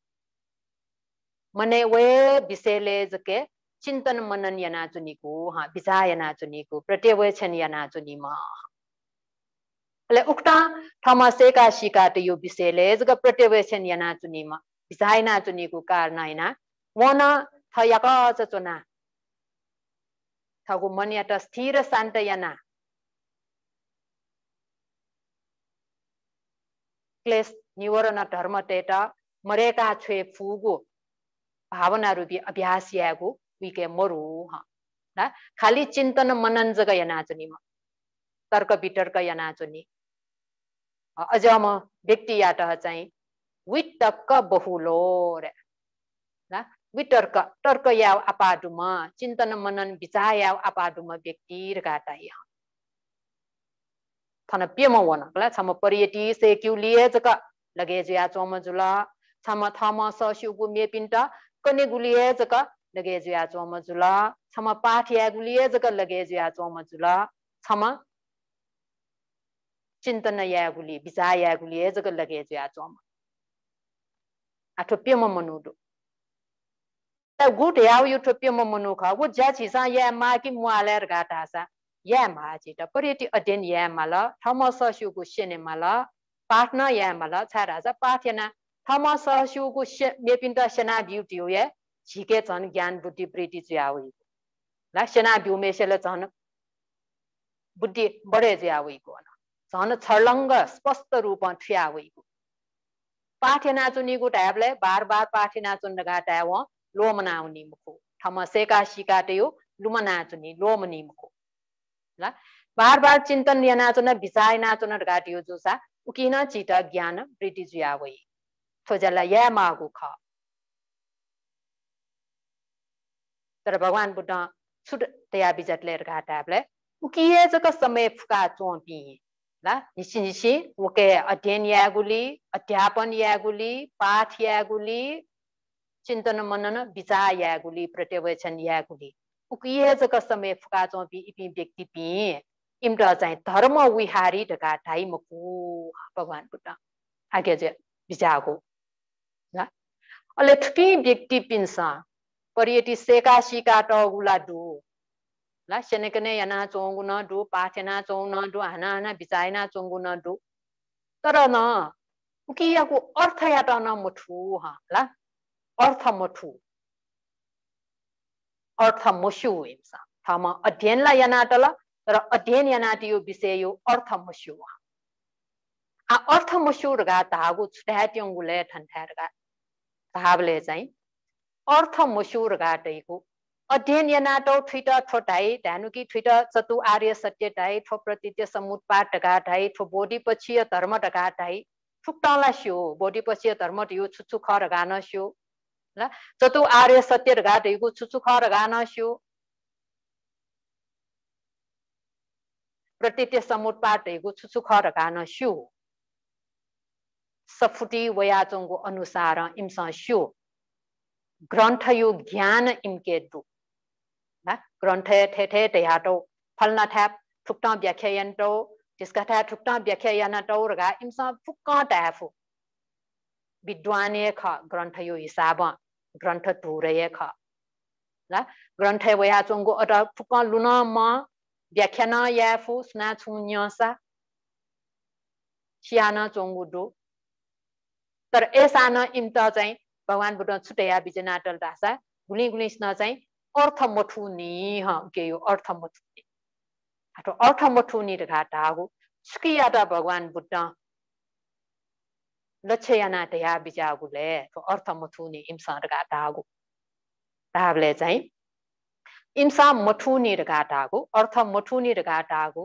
मने वे विषयले जके चिन्तन मनन या नाचुनीको हा विचार या नाचुनीको प्रत्यवेक्षण या नाचुनीमा अले उक्त ठाउँमा सेका सिकात यो विषयले जग प्रत्यवेक्षण या नाचुनीमा विचार नाचुनीको कारण होइन वन थ याक चुना थको मन या त स्थिर शान्त याना क्लेस निवरण धर्मतेट मरेका छे फुगो भावना रूपी अभ्यास यागो विके मरुह खाली चिन्तन मनन जग यनाचुनी म तर्क वितर्क यनाचुनी अझ म व्यक्ति याट चाहिँ वितर्क बहुलो रे वितर्क तर्क याव आपाडुमा चिन्तन मनन विचार याव आपाडुमा व्यक्ति गाटाइ थन पिम हो नाम परियटी लगे जो चोम जुला छम थम जुलाउ मे पिन्टा कने लगे चोम जुला छम जुल छुली जग लगे जुआ चोम जुला चिन्तन या गुली विजा या गुलिए जग लगे जो चोम आठोप्यमा मनु थोपिमा मनु खु मुवा या माझी टपी अध्ययन यामा लम सहसिउको सेनेमा ल पाठ न यहाँ पाठ्यूको नेपिन त सेना ब्युटी हो या झिकेछन् ज्ञान बुद्धि प्रीति प्रेटी चिया सेना मेसेले झन् बुद्धि बढे ज्या होला झन् छलङ्ग स्पष्ट रूपमा ठुलो पाठ्य नाचुनी गुटायले बार बार पाठ्य नाचुन गाटा वोम नआउ नि मुख सेका सिकाटेऊ लुनी लोम नि मुख ल बार बार चिंतन यानाचोन विषय नाचोन घाटियो जोसा उकिन चित ज्ञान वृद्धि जुया वही थोजला या मागु ख तर भगवान बुद्ध छुट तया बिजट लेर घाटाबले उकिए जक समय फुका चोपी ल निसी निसी उके अध्ययन यागुली अध्यापन यागुली पाठ यागुली चिन्तन मनन विचार यागुली प्रत्यवचन यागुली o que também ficar tão bem e bem चाहिँ धर्म विहारी ढका ढाई मकु भगवान्बाट आज्ञा चाहिँ बिजाको ल अहिले थुपी व्यक्ति पिन्छ पर्यटी सेका सिका टगुला डु ल सेनेकने याना चोङ्गु न डु पाथेना चौँ न हाना हाना बिचाएना चोङ्गु न डु तर न उकियाको अर्थ न अर्थ मुठु अर्थ मस्यु हुन्छ थम अध्ययनलाई यनाटल र अध्ययन यो विषय यो अर्थ मस्यु आ अर्थ मस्युर्गा धागो छुट्याट्यङ्गुले गा धाबले चाहिँ अर्थ मस्युर्गा टैको अध्ययन यनाटौ ठुइट ठोटाई ध्यानुकी ठुट चतु आर्य सत्य ढाई ठो प्रतित्य समुत्पा टका ढाई ठो बोडी पछि धर्म टका ढाई ठुक्टाउला स्यो बोडी पछि धर्म यो छुच्छु खर गान स्यो 라 आर्य सत्य 서때를 가도 이거 추측하러 प्रतित्य प्रतीत्य समुटबाट हिगो छुछु खर घान स्यु सफुटी वयाचोङको अनुसार इम्स स्यु ग्रन्थ ज्ञान इम्के डु ग्रन्थ ठे ठे ठेहाटौ फल्न ठ्याप ठुक्ट व्याख्यायन्टौ त्यसका ठ्या ठुक्ट व्याख्यायनटौ र घा इम्स फुक्क ठ्याफु विद्वाने ख ग्रन्थ यो हिसाब ग्रन्थ ठुरेय ख ल ग्रन्थ वया चोंगो अट फुक लुन म व्याख्यान या फु स्ना छु न्यसा सियान चोंगु डो तर एसान इम्त चाहिँ भगवान छुट्टया विजयनाटल दासा गुली गुली स्न चाहिँ अर्थ मठु नि के यो अर्थ मठु अर्थ मठु नि घाटा हो भगवान् बुद्ध लक्ष्ययानाट बिजागुले अर्थ मथुनि रगा दागु दाबले चाहिँ इम्सा रगा गाटागु अर्थ रगा गाटागु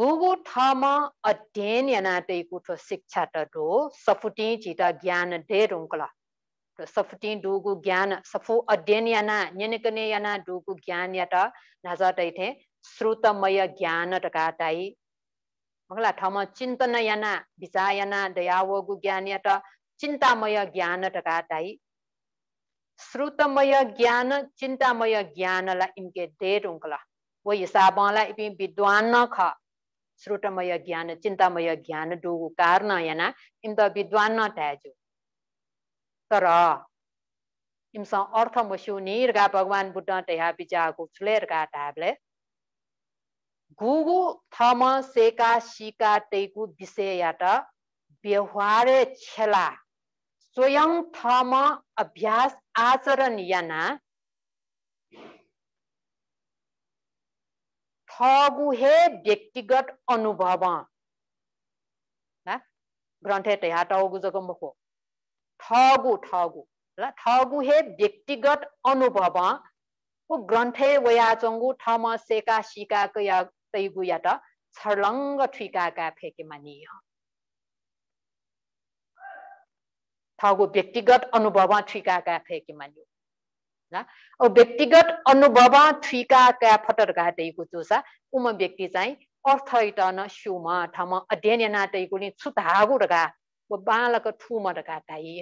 गुगु थम अध्ययन यानाटै कुठो शिक्षा त सफुटी चिता ज्ञान डे रुङ्कल सफुटी डुगु ज्ञान सफु अध्ययन याना न्यनकने याना डुगु ज्ञान याट नाजाटै थे श्रुतमय ज्ञान टकाटाई बङ्गला ठाउँमा चिन्तनयना विचायना दयावगु ज्ञानयट चिन्तामय ज्ञान दाई श्रुतमय ज्ञान चिन्तामय ज्ञानला इम्के देर उङ्कला वो हिसाबला इपि विद्वान ख श्रुतमय ज्ञान चिन्तामय ज्ञान डुगु कारण याना इम त विद्वान न ठ्याजु तर इमसँग अर्थ मस्यु निरगा भगवान बुद्ध तया बिजाको छुलेर गा गुगु थम सेका सिका तैगु विषयबाट व्यवहारे छेला स्वयं थम अभ्यास आचरण याना थगुहे व्यक्तिगत अनुभव ग्रन्थे तया टगु जगो मुखो थगु थगु ल हे व्यक्तिगत अनुभव ग्रन्थे 뭐 그런테 सेका 정구 타마 세가 시가 그야 대구야다 철렁거 फेके मानिय ठगु व्यक्तिगत अनुभव ठिकाका फेकिमान्यो न औ व्यक्तिगत अनुभव फटर फटरका दैगु जोसा उम व्यक्ति चाहिँ अर्थ इटन सुमा ठम अध्ययन नाटैगु नि छुतागु रगा बालक ठुम रगा ताई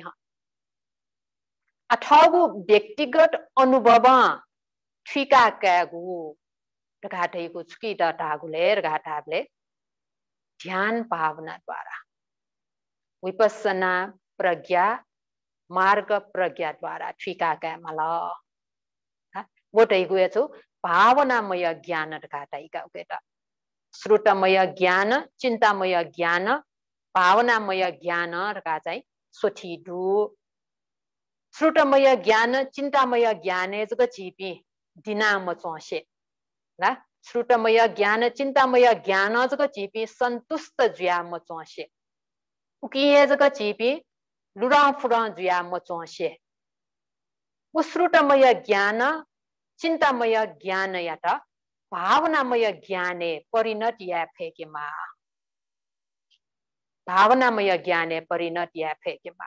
अठागु व्यक्तिगत अनुभव क्यागु रघाटैको छुकी दटागुले रघाटाले ध्यान भावनाद्वारा विपसना प्रज्ञा मार्ग प्रज्ञाद्वारा ठिकाकामा ल गएछु भावनामय ज्ञान रघाटैका उकेट श्रुतमय ज्ञान चिन्तामय ज्ञान भावनामय ज्ञान रका चाहिँ सोठी डु श्रुतमय ज्ञान चिन्तामय ज्ञान जग छिपी दिनाम चोसे र श्रुटमय ज्ञान चिन्तामय ज्ञान जग चिपी सन्तुष्ट जुया म चोसे उकिए जग चिपी लुरा फुरा जुया म चोसे उश्रुतमय ज्ञान चिन्तामय ज्ञान या त भावनामय ज्ञाने परिणत या फेकेमा भावनामय ज्ञाने परिणत या फेकेमा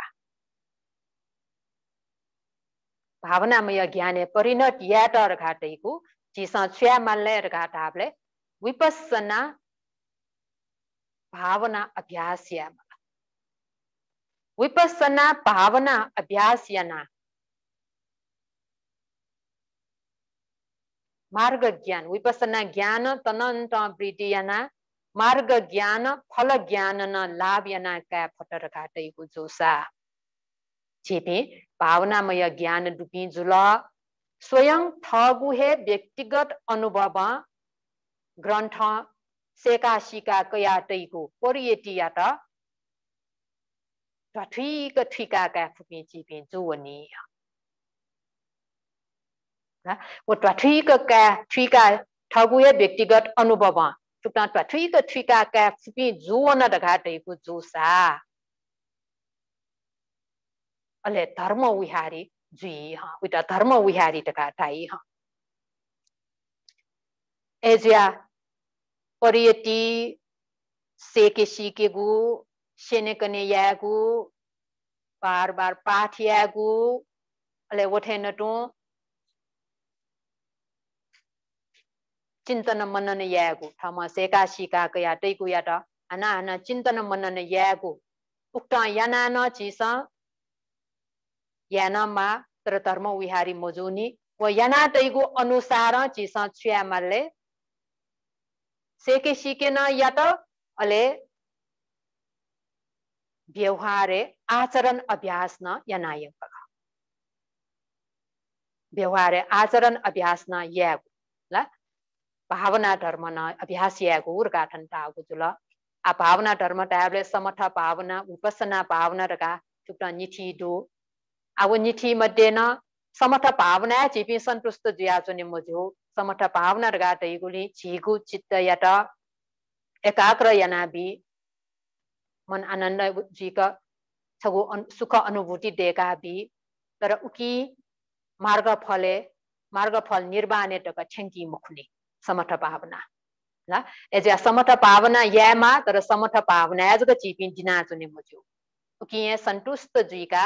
भावनामय ज्ञाने परिणत यादर घाटैको चिसँग छुया मान्लेर घाटाले विपसना भावना अभ्यास विपसना भावना अभ्यास याना मार्ग ज्ञान विपसना ज्ञान तनन्त वृद्धि याना मार्ग ज्ञान फल ज्ञान न लाभ याना का फटर घाटैको जोसा चेपे भावनामय ज्ञान डुबिजुल स्वयं थगुहे व्यक्तिगत अनुभव ग्रन्थ सेकासिका कयाटैको परिएटियात ठिक ठिकाका फुपे चिपे जोनी ठिक का ठिका ठगुए व्यक्तिगत अनुभव ठुक्ना ठिक ठिकाका फुपे जोन ढघाटैको जोसा अले धर्म विहारी जी हाँ હા धर्म विहारी टका ટકા हाँ હા परियती से के सेकेसी के गु सेनेकने यागु बार बार पाठ यागु अले वठे नटो चिंतन मनन यागु थमा से का का कया या टा अना अना चिंतन मनन यागु उक्ता याना न चिसा यानामा ತರ विहारी ವಿಹಾರಿ ಮೊಜೂನಿ ವ याना अनुसार अनुसार ಚಿಸ ಚುಯಾಮಲ್ಲೆ सेके सिकेन या त अले व्यवहारे आचरण अभ्यास न यनाय व्यवहारे आचरण अभ्यास न यागु ल भावना धर्म न अभ्यास यागु उर्गाठन टागु जुल आ भावना धर्म टाबले समथ भावना उपसना भावना रका छुट्टा निथि डो अब 아버니티 मध्येन समथ भावना झिपी सन्तुष्ट जुयाचुने मझो समथ भावना गाट इगुली झिगु चित्त याट एकाग्र यनाभि मन आनन्द जीक छगु सुख अनुभूति देका भि तर उकी मार्ग फले मार्ग फल निर्वाणे टक ठ्याङ्की मुखले समथ भावना ल एज समथ भावना यामा तर समथ भावना याजको चिपी दिनाचुने मझो उकी यहाँ सन्तुष्ट जुइका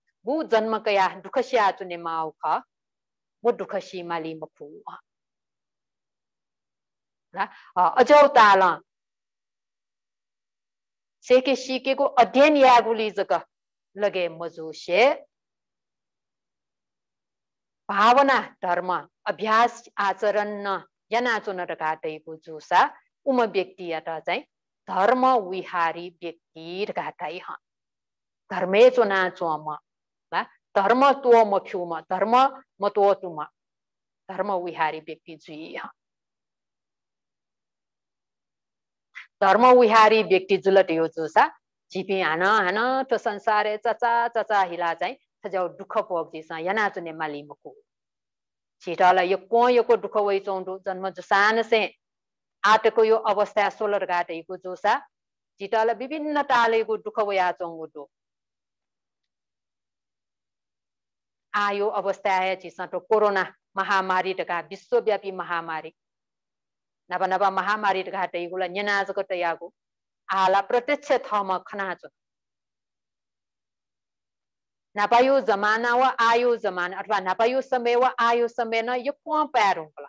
gu जन्मकया kaya dukha shia tu ne mau kha wo dukha shi को अध्ययन यागुली जगह लगे मजो से भावना धर्म अभ्यास आचरण न यानाचो नटकाटैको जोसा उम व्यक्ति चाहिँ धर्म विहारी व्यक्ति घाटाइ हन् धर्मे चोना धर्म तो मख्युम धर्म मतो तुम धर्म विहारी व्यक्ति यहाँ धर्म विहारी व्यक्ति जुलट यो जुसा झिपी हान हान संसारे चचा चचा हिला चाहिँ सजाउ दुःख पोग्दैछ याना चुने मालिमको छिटाल यो को यो को दुःख वै चौँडो जन्म सानो से आटको यो अवस्था सोलर घाटैको जोसा छिटल विभिन्न टालेको दुःख वया चौँगो आयो अवस्था आए चीज कोरोना महामारी टका विश्वव्यापी महामारी नवा नवा महामारी टका टे गुला न्यानाज आला प्रतिच्छ था मा खना जो नपायो जमाना वा आयो जमाना अथवा नपायो समय वा आयो समय न यो कौन पैरों पला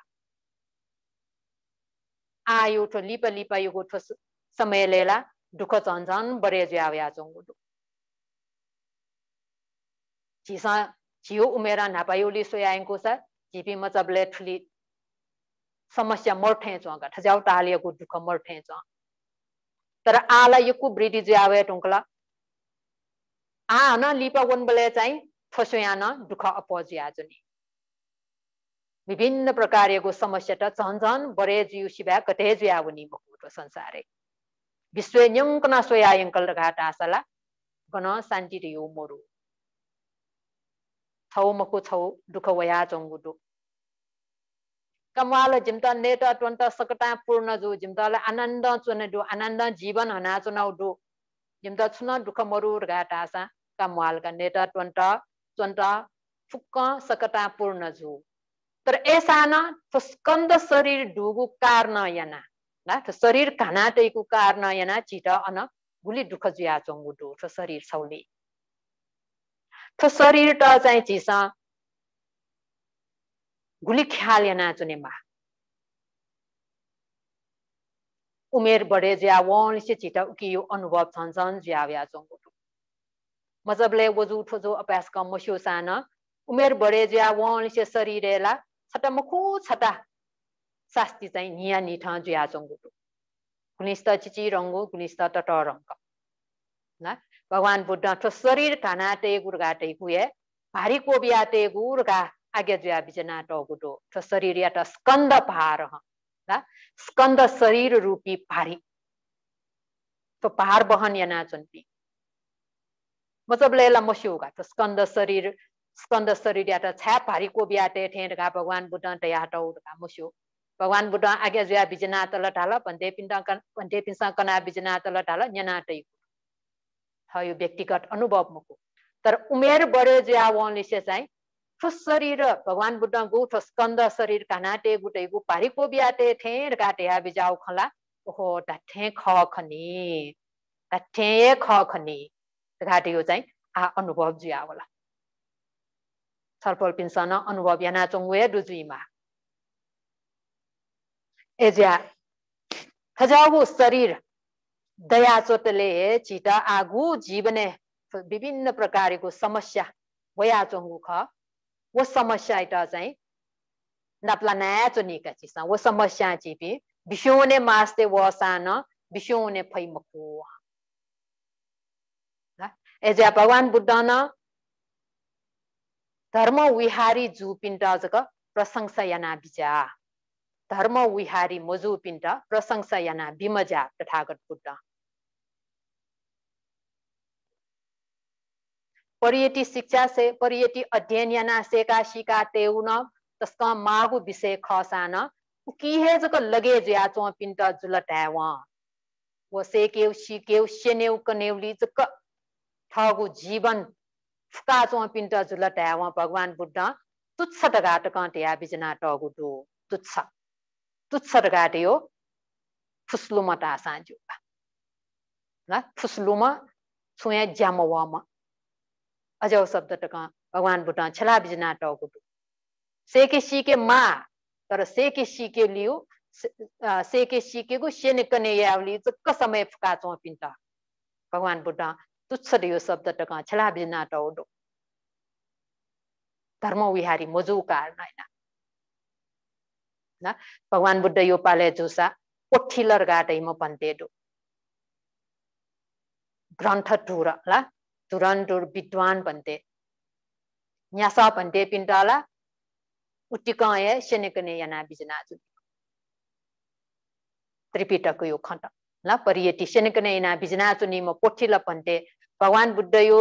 आयो तो लीपा लीपा ये गुट समय ले ला दुख तंजान बरेज आवे आजोंगो थियो उमेर नापायुली सोयाङको छ झिपी मचबले ठुली समस्या मर्ठे चुवाका ठज्याउ टालिएको दुःख मर्ठे चुवा तर आला युकु वृद्धि जुयावे टुङ्कला आ न लिपा बले चाहिँ थोसोया न दुःख अपोजिया जुनी विभिन्न प्रकारको समस्या त झन झन बरे जिउ सिभ्या कटे जुया हुने संसारे विश्व न्यङ्कना सोया यङ्कल घाट आशाला गन शान्ति रियो मोरु छौ मकु छौ दुख वया चंगुडु कमवालो जिमता नेटा ट्वंटा सकटा पूर्ण जो जिमता ले आनंद दु आनंद जीवन हना चुनाव दु जिमता छुना दुख मरुर गाटा सा का नेटा ट्वंटा ट्वंटा फुक्क सकटा पूर्ण जो तर ऐसा न फुस्कंद शरीर डुगु कारण याना ना तो शरीर कनाटेको कारण याना चिटा अन गुली दुख जुया चंगुडु तो शरीर छौली थो शरीर त चाहिँ चिस गुली ख्याल या मा उमेर बढे ज्या वणसे छिटा यो अनुभव छन् छन् ज्या व्या मजबले वजु ठोजो अभ्यास कम मस्यो सान उमेर बढे ज्या वणसे शरीरेला छटा मखु छटा शास्ति चाहिँ निया निठ ज्या चोङ्गोटु गुनिस्ता चिची रङ्गो गुनिस्ता टट रङ्ग भगवान् बुद्ध ठोस्वरी गुर्गा गुर्गाटे गुए भारी कोबियाटे गुर्गा आज्ञा टो गुडो शरीर याट स्कन्द पहाड स्कन्द शरीर रूपी भारी तो पहाड बहन या नाचन्ती मतलब लेला मस्योगा त स्कन्द शरीर स्कन्द शरीर याट छ्याप भारी कोबियाटे ठेन्टका भगवान बुद्ध टयाट उड्का मस्यो भगवान बुद्ध बिजना तल डाला लटाल भन्थे पिन्ड भन्थे पिन्सा कना डाला न्याना न्यनाटै यो व्यक्तिगत अनुभव मुको तर उमेर बढ्यो ज्या वनलिसे चाहिँ ठुस शरीर भगवान बुद्ध गुठ स्कन्द शरीर कानाटे गुटै गु पारिको बियाते ठेर काटे आ बिजाउ खला ओहो टाठे ख खनि टाठे ख खनि घाटे यो चाहिँ आ अनुभव जुया होला छलफल पिन्सन अनुभव याना चङ्गुए डुजुइमा एज्या खजाउ शरीर दयाचोटले चिट आगु जीवने विभिन्न प्रकारको समस्या चोङ्गु ख वो समस्या इट चाहिँ नप्ला चो निका चिस वो समस्या चिपि बिस्योने मास्ते व सान बिस्योने फै मको एज भगवान बुद्ध न धर्म विहारी जु पिन्ट प्रशंसयना बिजा धर्म विहारी मजु पिन्ट प्रशंसयना बिमजा तथागत बुद्ध पर्यटी शिक्षा से पर्यटी अध्ययन याना सेका सिका तेउन तस्क मागु विषय खसान उकी है जक लगे चो पिन्ट जुलट्या व वो सेकेउ सिकेउ सेनेउ कनेउली जक ठगु जीवन फुका चो पिन्ट जुलट्या व भगवान बुद्ध तुच्छ टगाट कट्या बिजना टगु दु तुच्छ तुच्छ टगाट यो फुस्लुम टासा जुवा ल फुस्लुम छुया ज्यामवामा अजौ शब्द टक भगवान बुट छला बिजना टाउको सेके सिके मा तर सेके सिके लियो के सिकेको सेन कने यावली चक्क समय फुका चौ पिन्ट भगवान बुट तुच्छ दियो शब्द टक छला बिजना टाउडो धर्म विहारी मजु कारण होइन भगवान बुद्ध यो पाले जुसा ओठिलर गाटै म पन्तेडो ग्रन्थ टुर ला धुरंडूर विद्वान भन्थे न्यास भन्थे पिन्टाला उटिकाए सेनेकने याना बिजना जुन त्रिपिटकको यो खण्ड ल परियटी सेनेकने याना बिजना चुनि म पोठिल भन्थे भगवान बुद्ध यो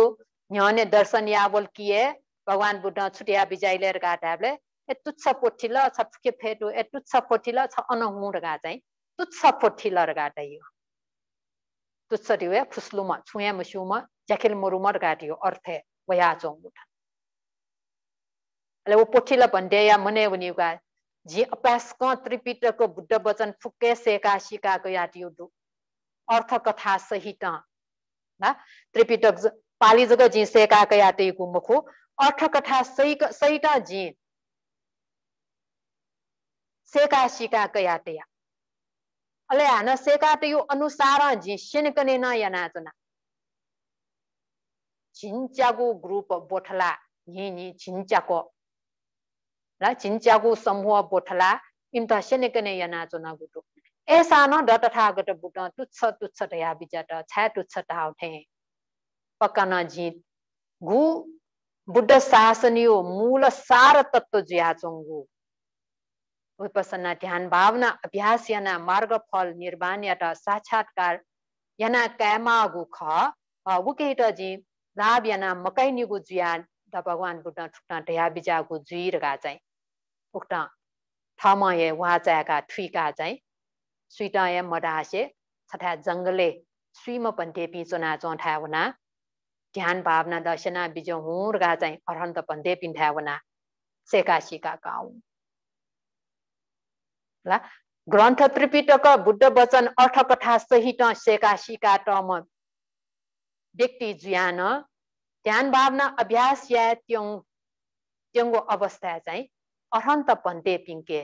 न्याने दर्शन यावल किए भगवान् बुद्ध छुटिया बिजाइलेर गाटाबले ए तुच्छ ल छ फुके फेटु ए तुच्छ ल छ अनहुड गा चाहिँ तुच्छ र गाटा यो तुच्छ रिवे खुस्लुम छुया मुसुम Jakiel Murumorgadio Orte Wayazongutan. Ale upotila bandeya mune wuniuga जी अपासको त्रिपिटकको बुद्ध वचन फुके सेका सिकाको याटियो याद अर्थ कथा सहित त्रिपिटक पाली जग जी सेकाको याद युगु अर्थ कथा सहित सहित जी सेका सिकाको यातया अले हान सेका त अनुसार जी सिनकने न यानाजना 진짜고 그룹 보탈라 니니 진짜고 라 진짜고 समूह 보탈라 इंटरसेने कने याना जना गुटु ऐसा न डटथागत बुट तुच्छ तुच्छ दया बिजट छ तुच्छ ठाउथे पकन गु बुद्ध शासनियो मूल सार तत्व विपसना ध्यान भावना अभ्यास याना मार्ग फल निर्वाण या साक्षात्कार याना कैमा वुकेट जी मकै 먹가이니고 जुया 다 भगवान् गुटा ठुटा ढया बिजाको जुइरका चाहिँ उक्टा थामये वाचाका ठुइका चाहिँ सुइटाए मडासे छठा जङ्गले सुइम पन्थे पिचोना चोठा ध्यान भावना दर्शना बिज हुर्गा चाहिँ अरहन्त पन्थे पिन्ठा सेका सिका गाउँ ल ग्रन्थ त्रिपिटक बुद्ध वचन अर्थकथा सहित सेका सिका टम व्यक्ति ध्यान भावना अभ्यास या त्यङ त्यङ्गो अवस्था चाहिँ अहन्त भन्ते पिङ्के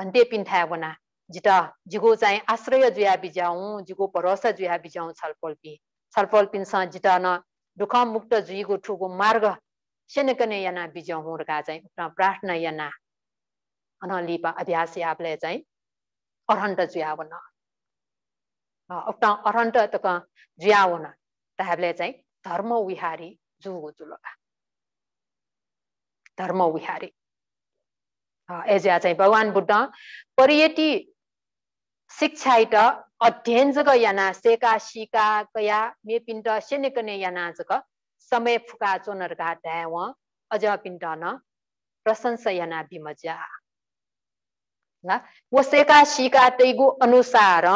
भन्ते पिन्थाया जिटा जित जिगो चाहिँ आश्रय जुया बिजाउँ जिगो भरोसा जुया बिजाउँ छलफलपि छलफलपिन्छ जित न दुःख मुक्त जुइगो ठुगो मार्ग सेनेकने याना बिजाउँ हुर्का चाहिँ उक्त प्रार्थना याना अनलिपा अभ्यास याबले चाहिँ अरहन्त जुया वन उक्त अरहन्त त जुया वना धर्म विहारी जु हो जुगुजुलका धर्म विहारी एजिया चाहिँ भगवान् बुद्ध पर्यटी शिक्षा अध्ययन जग याना सेका सिका कया मेपिन्ट सेनेकने याना जग समय फुका गा ध्याव अझ पिण्ड न प्रशंस याना भिमजा ल वसेका सिका तैगु अनुसार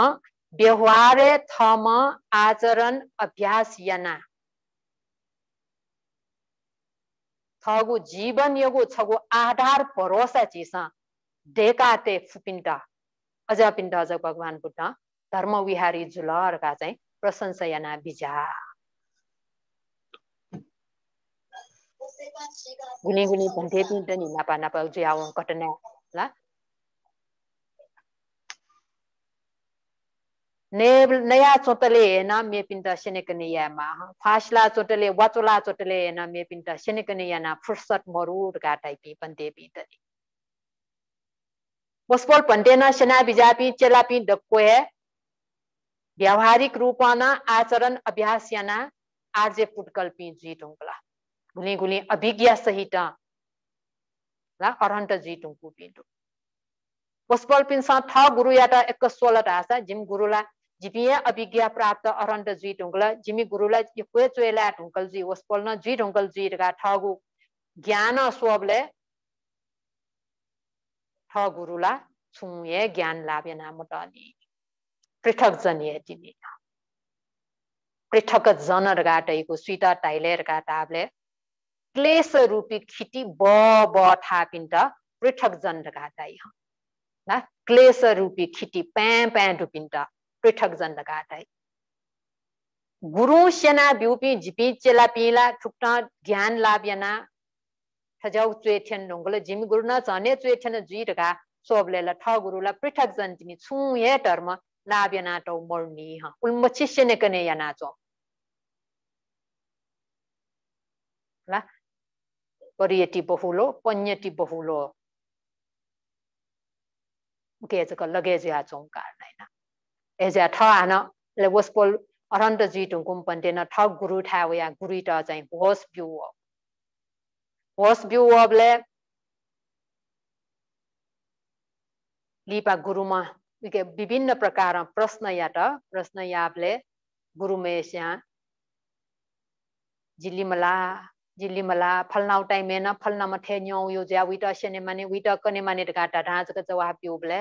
व्यवहारे थम आचरण अभ्यास याना थगु जीवन यगु छगु आधार भरोसा चिस डेकाते फुपिन्ट अझ पिन्ट अझ भगवान बुद्ध धर्म विहारी जुलरका चाहिँ प्रशंसा याना बिजा गुनी गुनी भन्थे पिन्ट नि नापा नापा ज्याउ कटना ल नया चोटले हेन मेपिन्टा सेनेक नियामा फासला चोटले वाचोला चोटले हेन मेपिन्टा सेनेक नियाना फुर्सट मरुड घाटाई पि पन्ते पि तनी बसपोल पन्तेना सेना बिजापी चेलापी दक्को हे व्यवहारिक रूपना आचरण अभ्यास याना आजे पुटकल पि जी टुंगला गुले गुले अभिज्ञा सहित ला अरहंत जी टुंगु पि दु पुष्पल पिन था गुरु याटा एक सोलट आसा जिम गुरुला जिमे अभिज्ञा प्राप्त अरण्ड जी ढुङ्गल जिमी गुरुलाई ढुङ्कल जु ओस पोल्न जी ढुङ्कल जुर गा ठगु ज्ञान स्वबले ठ गुरुला छुए ज्ञान लाभेन पृथक जनय पृथक जनर घाटा स्वेटर टाइलेर रूपी खिटी ब ब थापिन्त पृथक जन घाटा क्लेस रूपी खिटी प्या प्या ढुपिन्ट पृथक जन लगाता है गुरु सेना बिउपी झिपी चेला पीला ठुक्न ज्ञान लाभ्यना थजाउ चुएथेन ढुङ्गोले झिम गुरु न झने चुएथेन जुइरका ल ठ गुरुला पृथक जन तिमी छु ए धर्म लाभ्यना टौ मर्नी ह उल्म शिष्य ने कने या चो ल परियति बहुलो पन्यति बहुलो गेजको लगेज या कारण होइन एज अ ठ ले वस पोल अरन्त टु गुम्प पन्ते न थ गुरु ठाऊ या गुरुट भोस बिउ व भोस बिउ हो लिपा गुरुमा विभिन्न प्रकार प्रश्न या त प्रश्न या ब्ले गुरुमा यस यहाँ झिल्लीमला झिल्ली मला फल् टाइमेन फल्नामा थेन्यौ युज्या उनी उनीहरू जहाँ पिउ ब्ले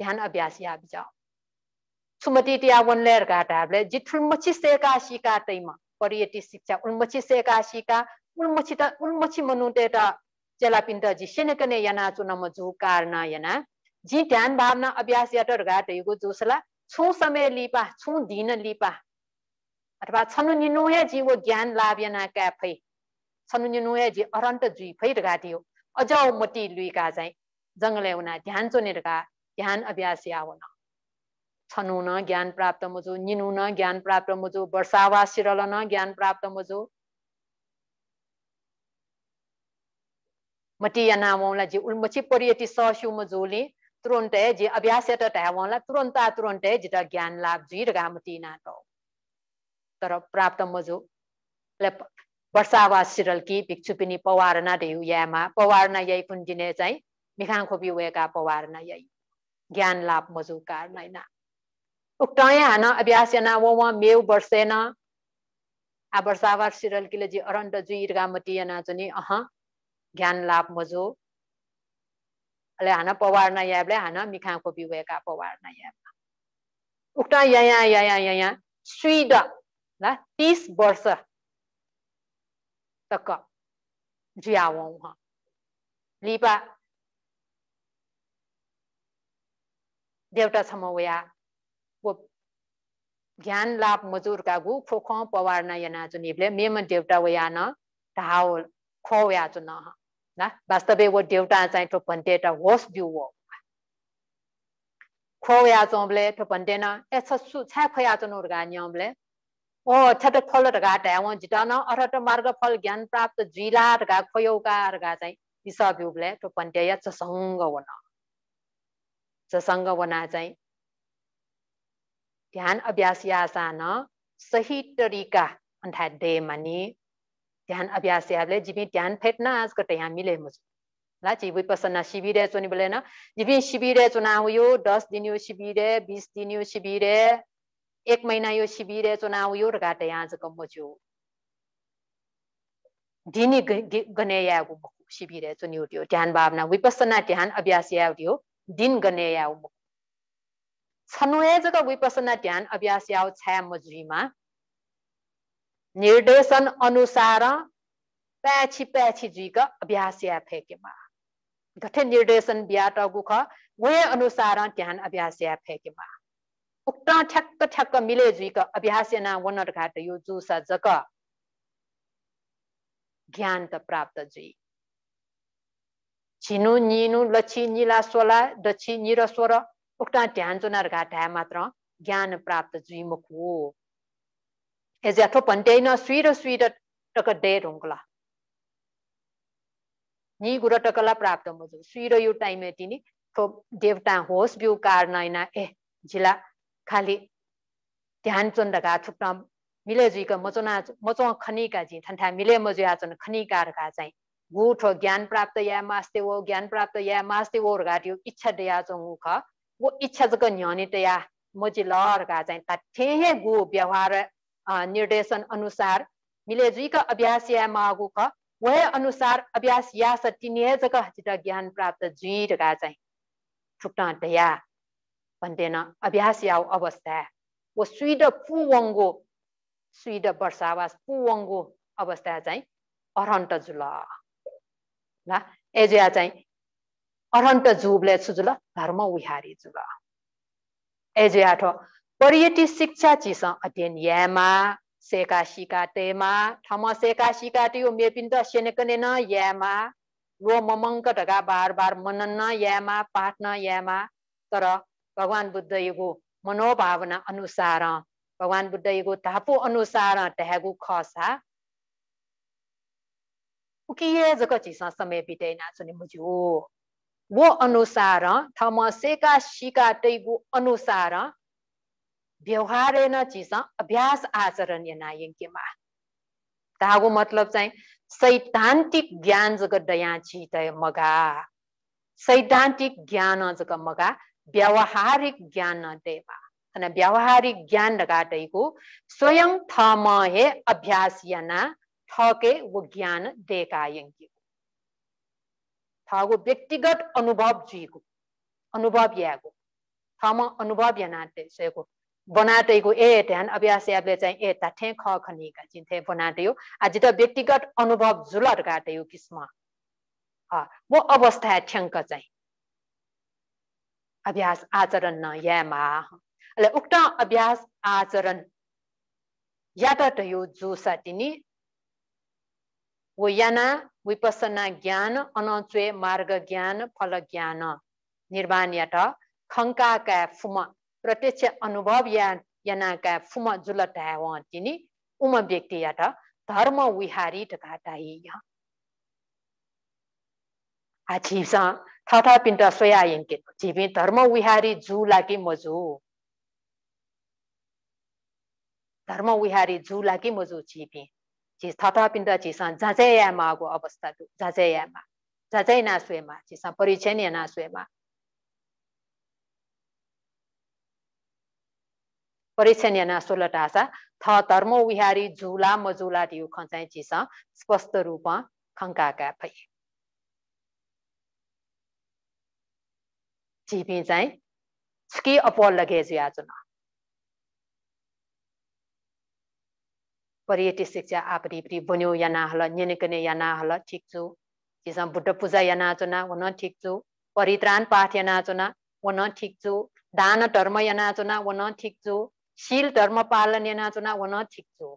ध्यान अभ्यास या भी जाओ सुमटिटिया वनलेर घाटाहरूले जिठुल मच्छी सेका सिका तैमा परियति शिक्षा ता उन सिका उन्मच्छी त चला मनुटेट जी शेन कने याना चुनम जु कारण याना जी ध्यान भावना अभ्यास याटर घाट युगो जोसला छो समय लिपा छो दिन लिपा अथवा छनु निनु हे जी वो ज्ञान लाभ याना क्या फै छनु निनु हे जी अरन्त जुई फै घाटियो अझ लुई लुइका चाहिँ जंगले उना ध्यान चोनेर घा ज्ञान अभ्यास या छनु न ज्ञान प्राप्त मजो निनुन ज्ञान प्राप्त मजो सिरल न ज्ञान प्राप्त मजो मटिया नामौँला जे उल्मछि परियति सहस्यु मजोले तुरन्तै जे अभ्यास एट तुरन्त तुरन्ता तुरन्तै त ज्ञान लाभ जी र गामति नाटो तर प्राप्त मजो वर्षावा सिरल कि भिक्षुपिनी पवारना ढेउ यामा पवारना यही कुन्डिने चाहिँ मिखाङ खोपी वेका पवारना यही ज्ञान लाभ मजुकारलायना उक्ताया हाना अभ्यासना वो वहाँ मेव बर्सेना आ वर्षावार सिरल किले जी अरण्ड जु इर्गा मटियाना जनी अह ज्ञान लाभ मजो अले हान पवार नयाबले हान मिखाको बिवेका पवार नयाब उक्त उक्ता याया याया याया स्वीड ल 30 वर्ष तक जियावो लिपा देउटासम्म उया ज्ञान लाभ मजुर गु खोख पवार न यना चुन मेम देउटा वया न धाओ खो वया चुन न वास्तवे वो देउटा चाहिँ ठो भन्ते टा होस ब्यु व खो वया चोंबले ठो भन्ते न ए छसु छ खया चुन उर्गा न्यमले ओ छ खोल फल र गाट आ न अर त मार्ग फल ज्ञान प्राप्त जिला रगा गा रगा गा चाहिँ दिस ब्युले ठो भन्ते या छ संग न संभावना चाहिँ ध्यान अभ्यास यासान सही तरिका अन्ठा दे मानि ध्यान अभ्यास याले जिबि ध्यान फेट्न आजको यहाँ मिले मुझ ला चाहिँ विपसना शिविर चुनि बोलेन न शिविर शिविरे चोना यो दस दिन यो शिविर बिस दिन यो शिविर एक महिना यो शिविर चुनाव यो र घाटे आजको मुझो दिनी गने याको शिविर चुनि उठ्यो ध्यान भावना विपसना ध्यान अभ्यास या उठ्यो दिन dinganea umu. Sanwejaka विपसना ध्यान अभ्यास या छाया मजुरीमा निर्देशन अनुसार प्याछी प्याछी जुइक अभ्यास या फेकेमा गठे निर्देशन ब्याट गुख वे अनुसार ध्यान अभ्यास या फेकेमा उक्त ठ्याक्क ठ्याक्क मिले जुइक अभ्यास ना वनर घाट यो जुसा जक ज्ञान त प्राप्त जुई छिनु निनु लछि निला सोला दक्षी निर स्वर उक्त ध्यान चुनार घाटा मात्र ज्ञान प्राप्त जुमुख हो न भन्दैन र सुइर टक डे हुङ्ला नि गुर टकला प्राप्त सुई र यो टाइम एतिनी ठो देवता होस् बिउ कार ए झिला खालि ध्यान चन्द्रका छुट्न मिले जुइक मचोना मचो खनिका जी ठन्ठा मिले मजु आचन खनिकारका चाहिँ गूठो ज्ञान प्राप्त या मास्ते वो ज्ञान प्राप्त या मास्ते वो घाट्यो इच्छा दया मुख वो इच्छा जको न्यने तया मोची लर्का चाहिँ ता ठेहे गु व्यवहार निर्देशन अनुसार मिलेजुका अभ्यास या मागु ख वहे अनुसार अभ्यास या सटिने जग ज्ञान प्राप्त जुइरका चाहिँ ठुक्टा तया भन्दैन अभ्यास या अवस्था वो सुइड पुवङ्गो सुइड वर्षावास पुवङ्गो अवस्था चाहिँ अरन्त जुल ल एजया चाहिँ अरन्त जुबले छुजुल धर्म विहारी जुल एजया ठो परियति शिक्षा चिस अध्ययन यामा सेका सिका तेमा ठम सेका सिका त्यो मेपिन्द त सेनेकने न यामा लो ममङ्क ढगा बार बार मनन्न यामा पाठन यामा तर भगवान बुद्ध युगो मनोभावना अनुसार भगवान बुद्ध युगो तापो अनुसार ढ्यागु खसा ukiweza chisa samay pitay na suni mujo. Wo anusara, thama seka shika taigu anusara, न चिज अभ्यास आचरण या नायङ्केमा मतलब चाहिँ सैद्धान्तिक ज्ञान जग दयाची त मगा सैद्धान्तिक ज्ञान जग मगा व्यावहारिक ज्ञान देवा अनि व्यावहारिक ज्ञान लगाएको स्वयं थम हे अभ्यास याना ठहके वो ज्ञान देकायंगी थागो व्यक्तिगत अनुभव जीको अनुभव यागो थाम अनुभव या सेको बनाटेको ए ध्यान अभ्यास याले चाहिँ ए ताठे ख खनिका चिन्थे बनाट्यो आज त व्यक्तिगत अनुभव जुलट काट्यो किस्म वो अवस्था ठ्याङ्क चाहिँ अभ्यास आचरण न यामा उक्त अभ्यास आचरण या यो जो तिनी वयना विपसना ज्ञान अनचुए मार्ग ज्ञान फल ज्ञान निर्वाण याट खङ्काका फुम प्रत्यक्ष अनुभव या यानाका फुम जुलटा व तिनी उम व्यक्ति त धर्म विहारी ढकाटाही हाछिसा थथा पिन्ट सोया इन्के झिपि धर्म विहारी जु लागे मजु धर्म विहारी जु लागे मजु झिपी थथापिन्दा चिसा झझयामाको अवस्था दु झझयामा झझै नासुएमा चिसा परिचन या नासुएमा परिचन या टासा थ धर्मो विहारी झुला मजुला दियो खचाइ चिसा स्पष्ट रूपमा खङ्काका भए झिपी चाहिँ छुकी अपोल लगेज याचना पर्यटक शिक्षा आपरी बन्यो याना होला नेनेकने याना होला ठिक छु जिसा बुद्ध पूजा याना नाचना हुन ठिक छु परित्राण पाठ याना नाचना हुन ठिक छु दान धर्म याना नाचना हुन ठिक छु शील धर्म पालन याना नाचना हुन ठिक छु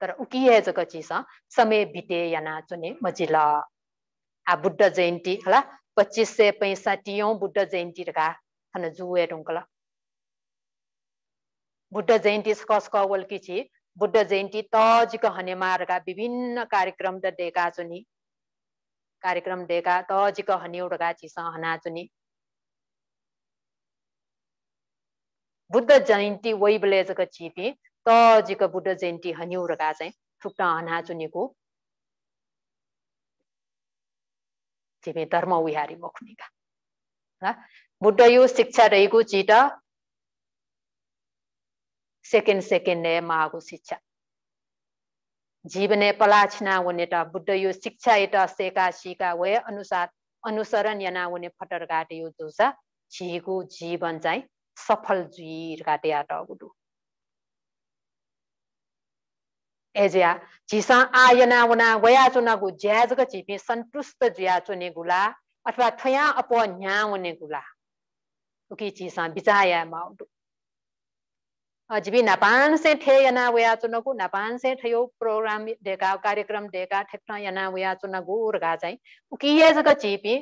तर उकिए जग चिस समय बिते याना चुने मजिला आ बुद्ध जयन्ती होला पच्चिस सय पैँसाठी बुद्ध जयन्ती रका हन जुए ढुङ्कला बुद्ध जयन्ती कस्कवल्किछि बुद्ध जयन्ती तजिक हनेमारका विभिन्न कार्यक्रम त देखा नि कार्यक्रम देखा तजिक हनेउडगा चिस हना नि बुद्ध जयन्ती वैबलेजक छिपी तजिक बुद्ध जयन्ती उडका चाहिँ ठुक्टा हना चुनिको धर्म उहारी मखुनिका बुद्ध यो शिक्षा रहेको चिट सेकेन्ड सेकेन्डे मागु शिक्षा जीवने पलाछना वनेटा बुद्ध यो शिक्षा एटा सेका सिका वे अनुसार अनुसरण याना वने फटर घाटे यो जोसा झीको जीवन चाहिँ सफल जीर घाटे आटा गुडु एज्या झिसा आयना वना वया चुनागु ज्याजको झिपे सन्तुष्ट जिया चुने गुला अथवा थया अपो न्या वने गुला उकी झिसा बिचाया माउडु जिबी नपान से ठे यना वया चुनगु नपान से ठयो प्रोग्राम डेका कार्यक्रम डेका ठेक्न यना वया चुनगु रगा चाहिँ उकिये जक चिपी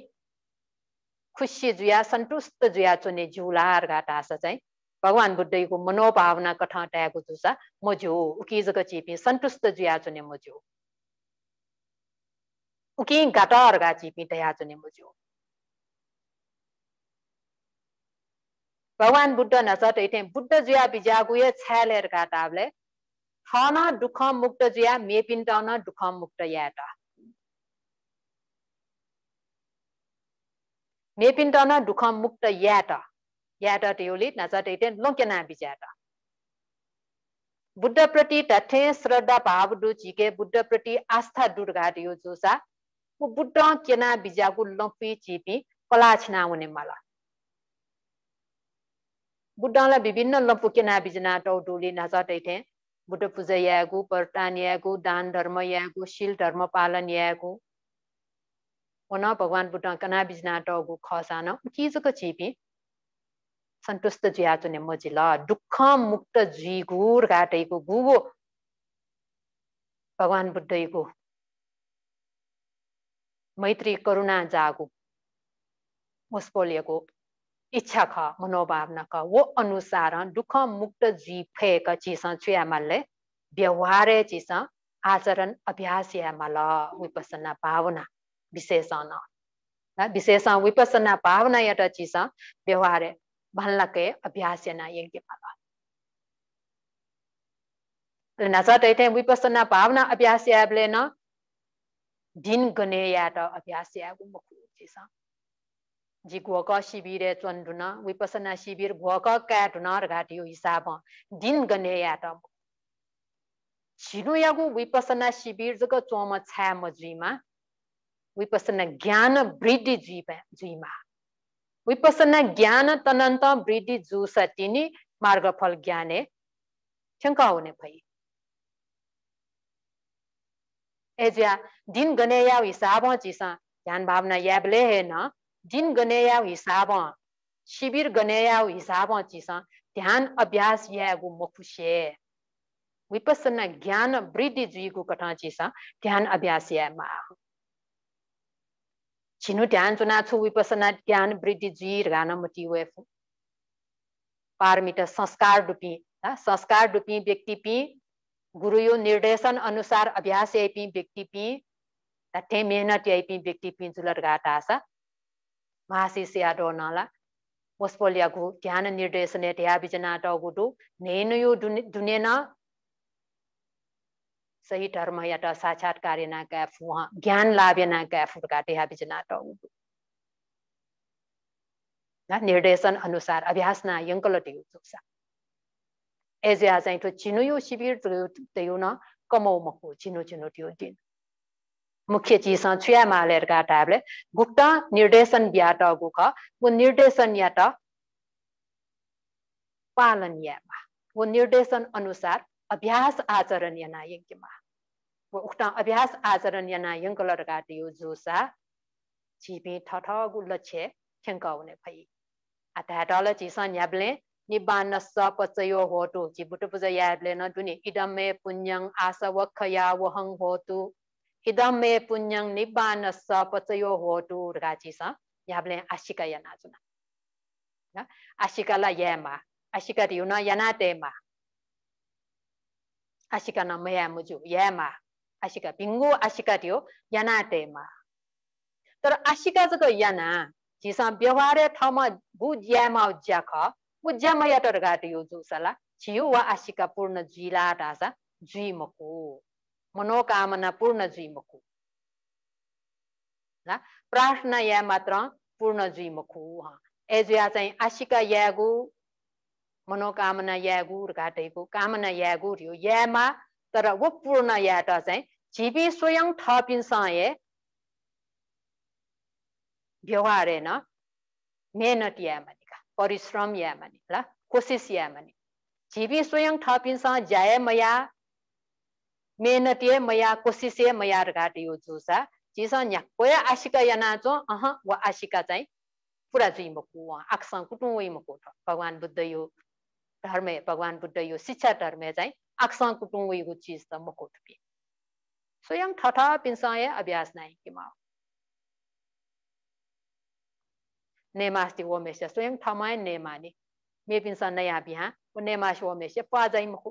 खुसी जुया सन्तुष्ट जुया चुने जुला अर्घा टास चाहिँ भगवान् बुद्धको मनोभावना कठ ट्यागु जुसा म जो उकी जग चिपी सन्तुष्ट जुया चुने म जो उकी गाटा अर्घा चिपी तया चुने म जो भगवान बुद्ध नजर बुद्ध जुया बिजागुए छ्यालेर काटाबले थन दुख मुक्त जुया मेपिन टन दुख मुक्त याट मेपिन टन दुख मुक्त याट याट टेउली नजर टेठे बिजाट बुद्धप्रति तथ्य श्रद्धा भाव बुद्ध प्रति आस्था दुर्गा यो जोसा ऊ बुद्ध केना बिजागु लम्पी चिपी कलाछना हुने मलाई बुद्धलाई विभिन्न लम्पुके kena bijna tau duli Buddha पूजा यागु प्रटान यागु दान धर्म यागु शील धर्म पालन यागु हुन भगवान् बुद्ध कना बिजना टगु खसान चिजको छिपि सन्तुष्ट जियाचो ने मजिल दुःख मुक्त जिगुर घाटैको गुगो भगवान बुद्धको मैत्री करुणा जागु मुस्पोलिएको इच्छा ख मनोभावना ख वो अनुसार दुख मुक्त जी फे क चिस छुया मले व्यवहार चिस आचरण अभ्यास या मल विपसना भावना विशेषण विशेषण विपसना भावना यट चिस व्यवहार भन्लके अभ्यास या ना यज्ञ मल နာဇာတိတ်တဲ့ဝိပဿနာဘာဝနာအပြာဆရာပဲနော်ဒင်းဂနေရတော့အပြာဆရာကိုမခုကြည့်စား जी गुवा का शिविर है चुन ढूँढना वही शिविर गुवा का क्या हिसाब दिन गने या तो यागु या गु वही पसंद है शिविर जग तो हम अच्छा है ज्ञान वृद्धि जी पे ज्ञान तनन्त वृद्धि जो तिनी मार्गफल ज्ञाने चंका होने पाई ऐसे दिन गने या हिसाब हाँ चीज़ ज्ञान भावना याबले बले है दिन गनेयाउ हिसाब शिविर गनेयाउ हिसाब चिसा ध्यान अभ्यास यागु मखुशे विपसना ज्ञान वृद्धि जुइगु कठा चिसा ध्यान अभ्यास यामा छिनु ध्यान चुना छु विपसना ज्ञान वृद्धि जुइ रगान मति वेफ संस्कार डुपी संस्कार डुपी व्यक्ति पि गुरु यो निर्देशन अनुसार अभ्यास यापी व्यक्ति पि तथे मेहनत पि व्यक्ति पि जुलर गाटा आशा Mahasisia donala. Waspoliagu, Diana Nirdesane, Diabijana Dogudu, Nenuyu Dunena सही धर्मबाट साक्षात्कार नगए उहाँ ज्ञान लाभे नगए फुर्का देहाबिजनाट निर्देशन अनुसार अभ्यास ना यंकल टियु चुक्सा एजे आ चाहिँ ठो चिनुयो शिविर टियु न कमाउ मको चिनु चिनु टियु दिन मुख्य चिजसँग चुया मालेर गाटाहरूले गुप्त निर्देशन याट गुक ऊ निर्देशन त पालन यामा ऊ निर्देशन अनुसार अभ्यास आचरण या नायकमा ऊ उक्त अभ्यास आचरण या यङ्कलर गाटियो जोसा छिपी ठठ लक्ष्य खेङ्काउने भई आधाटल डल चिसन याब्ले निबान सपचयो होटु चिबुटु पुज याब्ले न दुनि इडमे पुण्यङ आस वखया वहङ होतु इदम मे पुण्यं निबानस्स पचयो होतु राजिस याबले आशिका यनाजन आशिकाला यमा आशिका दिउन यनातेमा आशिका न मया मुजु यमा आशिका बिंगो आशिका दिउ यनातेमा तर आशिका जको याना जिसा व्यवहारे थम बुझ यमा उज्याख बुझ्या मया तर गाटियो दुसला छियो वा आशिका पूर्ण जिला राजा जुई मको मनोकामना पूर्ण ಪೂರ್ಣ ಜೀಮಕು प्रार्थना या मात्र पूर्ण जी एज या चाहिँ आशिका यागु मनोकामना यागुर घाटेको कामना यागुर यो यामा तर वो पूर्ण याट चाहिँ जीवी स्वयं ठपिन्छ ए व्यवहार होइन मेहनत या मानिका परिश्रम या मानि ल कोसिस या मानि जीवी स्वयं ठपिन्छ मया Mehnatiye maya, kosisiye maya rgati yo जोसा Jisa nyak koya ashika जो अह aha, आशिका चाहिँ पुरा जुइ मको उहाँ आक्सङ कुटुङ मको भगवान् बुद्ध यो धर्म भगवान् बुद्ध यो शिक्षा धर्म चाहिँ आक्सङ कुटुङ उयोको चिज त मको थुपे स्वयं ठठ पिन्सय अभ्यास नाइ किमा नेमास्ति वमेश स्वयं ठमाय नेमाने मे पिन्स नयाँ बिहा ऊ नेमास वमेश पाजाइ मको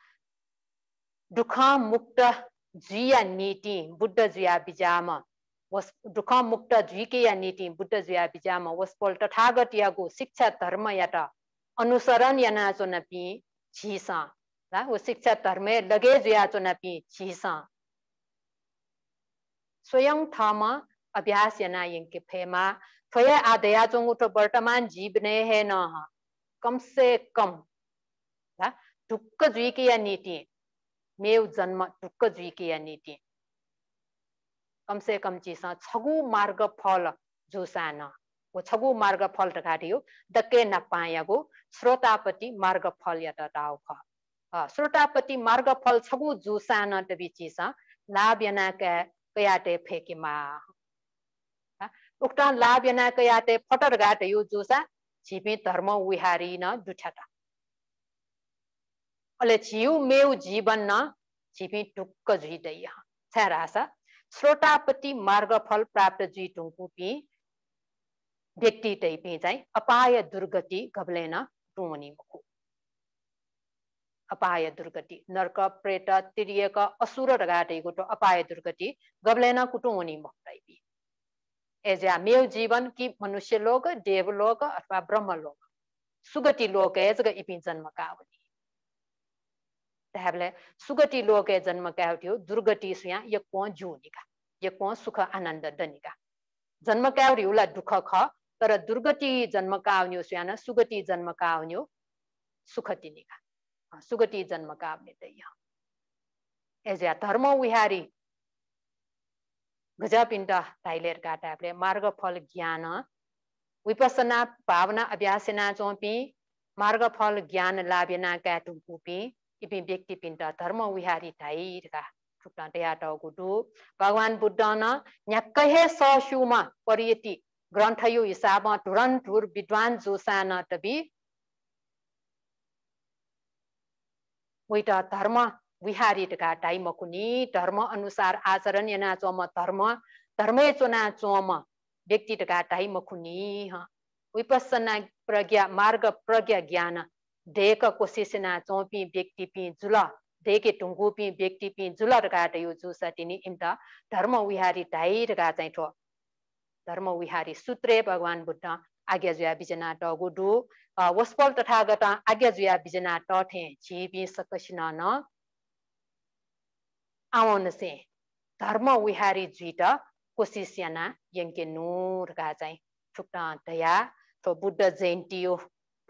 दुखा मुक्त जी या नीति बुद्ध जुया बिजाम वस दुख मुक्त जी के या नीति बुद्ध जुया बिजाम वस तथागत या गो शिक्षा धर्म या ता अनुसरण या ना चो नी जी सा ना वो शिक्षा धर्म लगे जुया चो नी जी सा स्वयं थाम अभ्यास या ना यंके फेमा थोया आदया चो तो उठो वर्तमान जीव ने है ना कम से कम ना दुख जी के या नीति मेव जन्म टुक्क या नीति कमसे कम चिस छगु मार्ग फल जोसान वो छगु मार्ग फल घाटियो दके पायागु श्रोतापति मार्ग फल या ताव ख श्रोतापति मार्ग फल छगु जोसान त बिचिस लाभ याना के कयाटे फेकिमा उक्त लाभ याना कयाटे फटर घाट यो जोसा छिपे धर्म विहारी न अलेचिउ मेउ जीवन न छिपी टुक्क झुइ दैया छ्यारासा श्रोतापति मार्गफल प्राप्त जुइ टुङ्कु पि व्यक्ति टैपी चाहिँ अपाय दुर्गति घब्लेन टुवनी मुखु अपाय दुर्गति नर्क प्रेत तिरियक असुर रगाटैको टो अपाय दुर्गति गब्लेन कुटुवनी मुख टैपी एजा मेउ जीवन कि मनुष्य लोक देवलोक अथवा ब्रह्मलोक सुगति लोक एजग इपि जन्म कावल häble सुगति लोके janma kavtyo durgati suya ye ko junika यो ko सुख आनन्द दनिका जन्म kavri दुःख दुःख ख तर दुर्गति जन्मका आउने सुयान सुगति जन्मका आउने सुखतिनिका सुगति जन्मका आउने त यहाँ एज या धर्म विहारी गजपिण्ड थाइलेर काटापले मार्गफल ज्ञान विपसना भावना अभ्यासना चोपी मार्गफल ज्ञान लाभेना क्याटुपी ibibekti pinta dharma wihari thai ka chukta teya taw gu du bhagwan buddha na nyakkahe so shuma ग्रन्थ यो हिसाबमा ढुरन ढुर विद्वान जोसान तबी उइटा धर्म विहारी टका टाइमकुनी धर्म अनुसार आचरण यना चोम धर्म धर्मे चोना चोम व्यक्ति टका ह विपस्सना प्रज्ञा मार्ग प्रज्ञा ज्ञान व्यक्ति व्यक्ति पि पि पि कोसी सेना यो जुस तिनी ढार्गाई धर्म विहारी चाहिँ ठो धर्म विहारी सूत्रे भगवान् बुद्ध आज्ञाजु बिजना वस्पल तथागत आज्ञाजु बिजना ट टे झिपी सकसिन न आउन से धर्म गा चाहिँ कोसी दया यूर्गा बुद्ध जयन्ती हो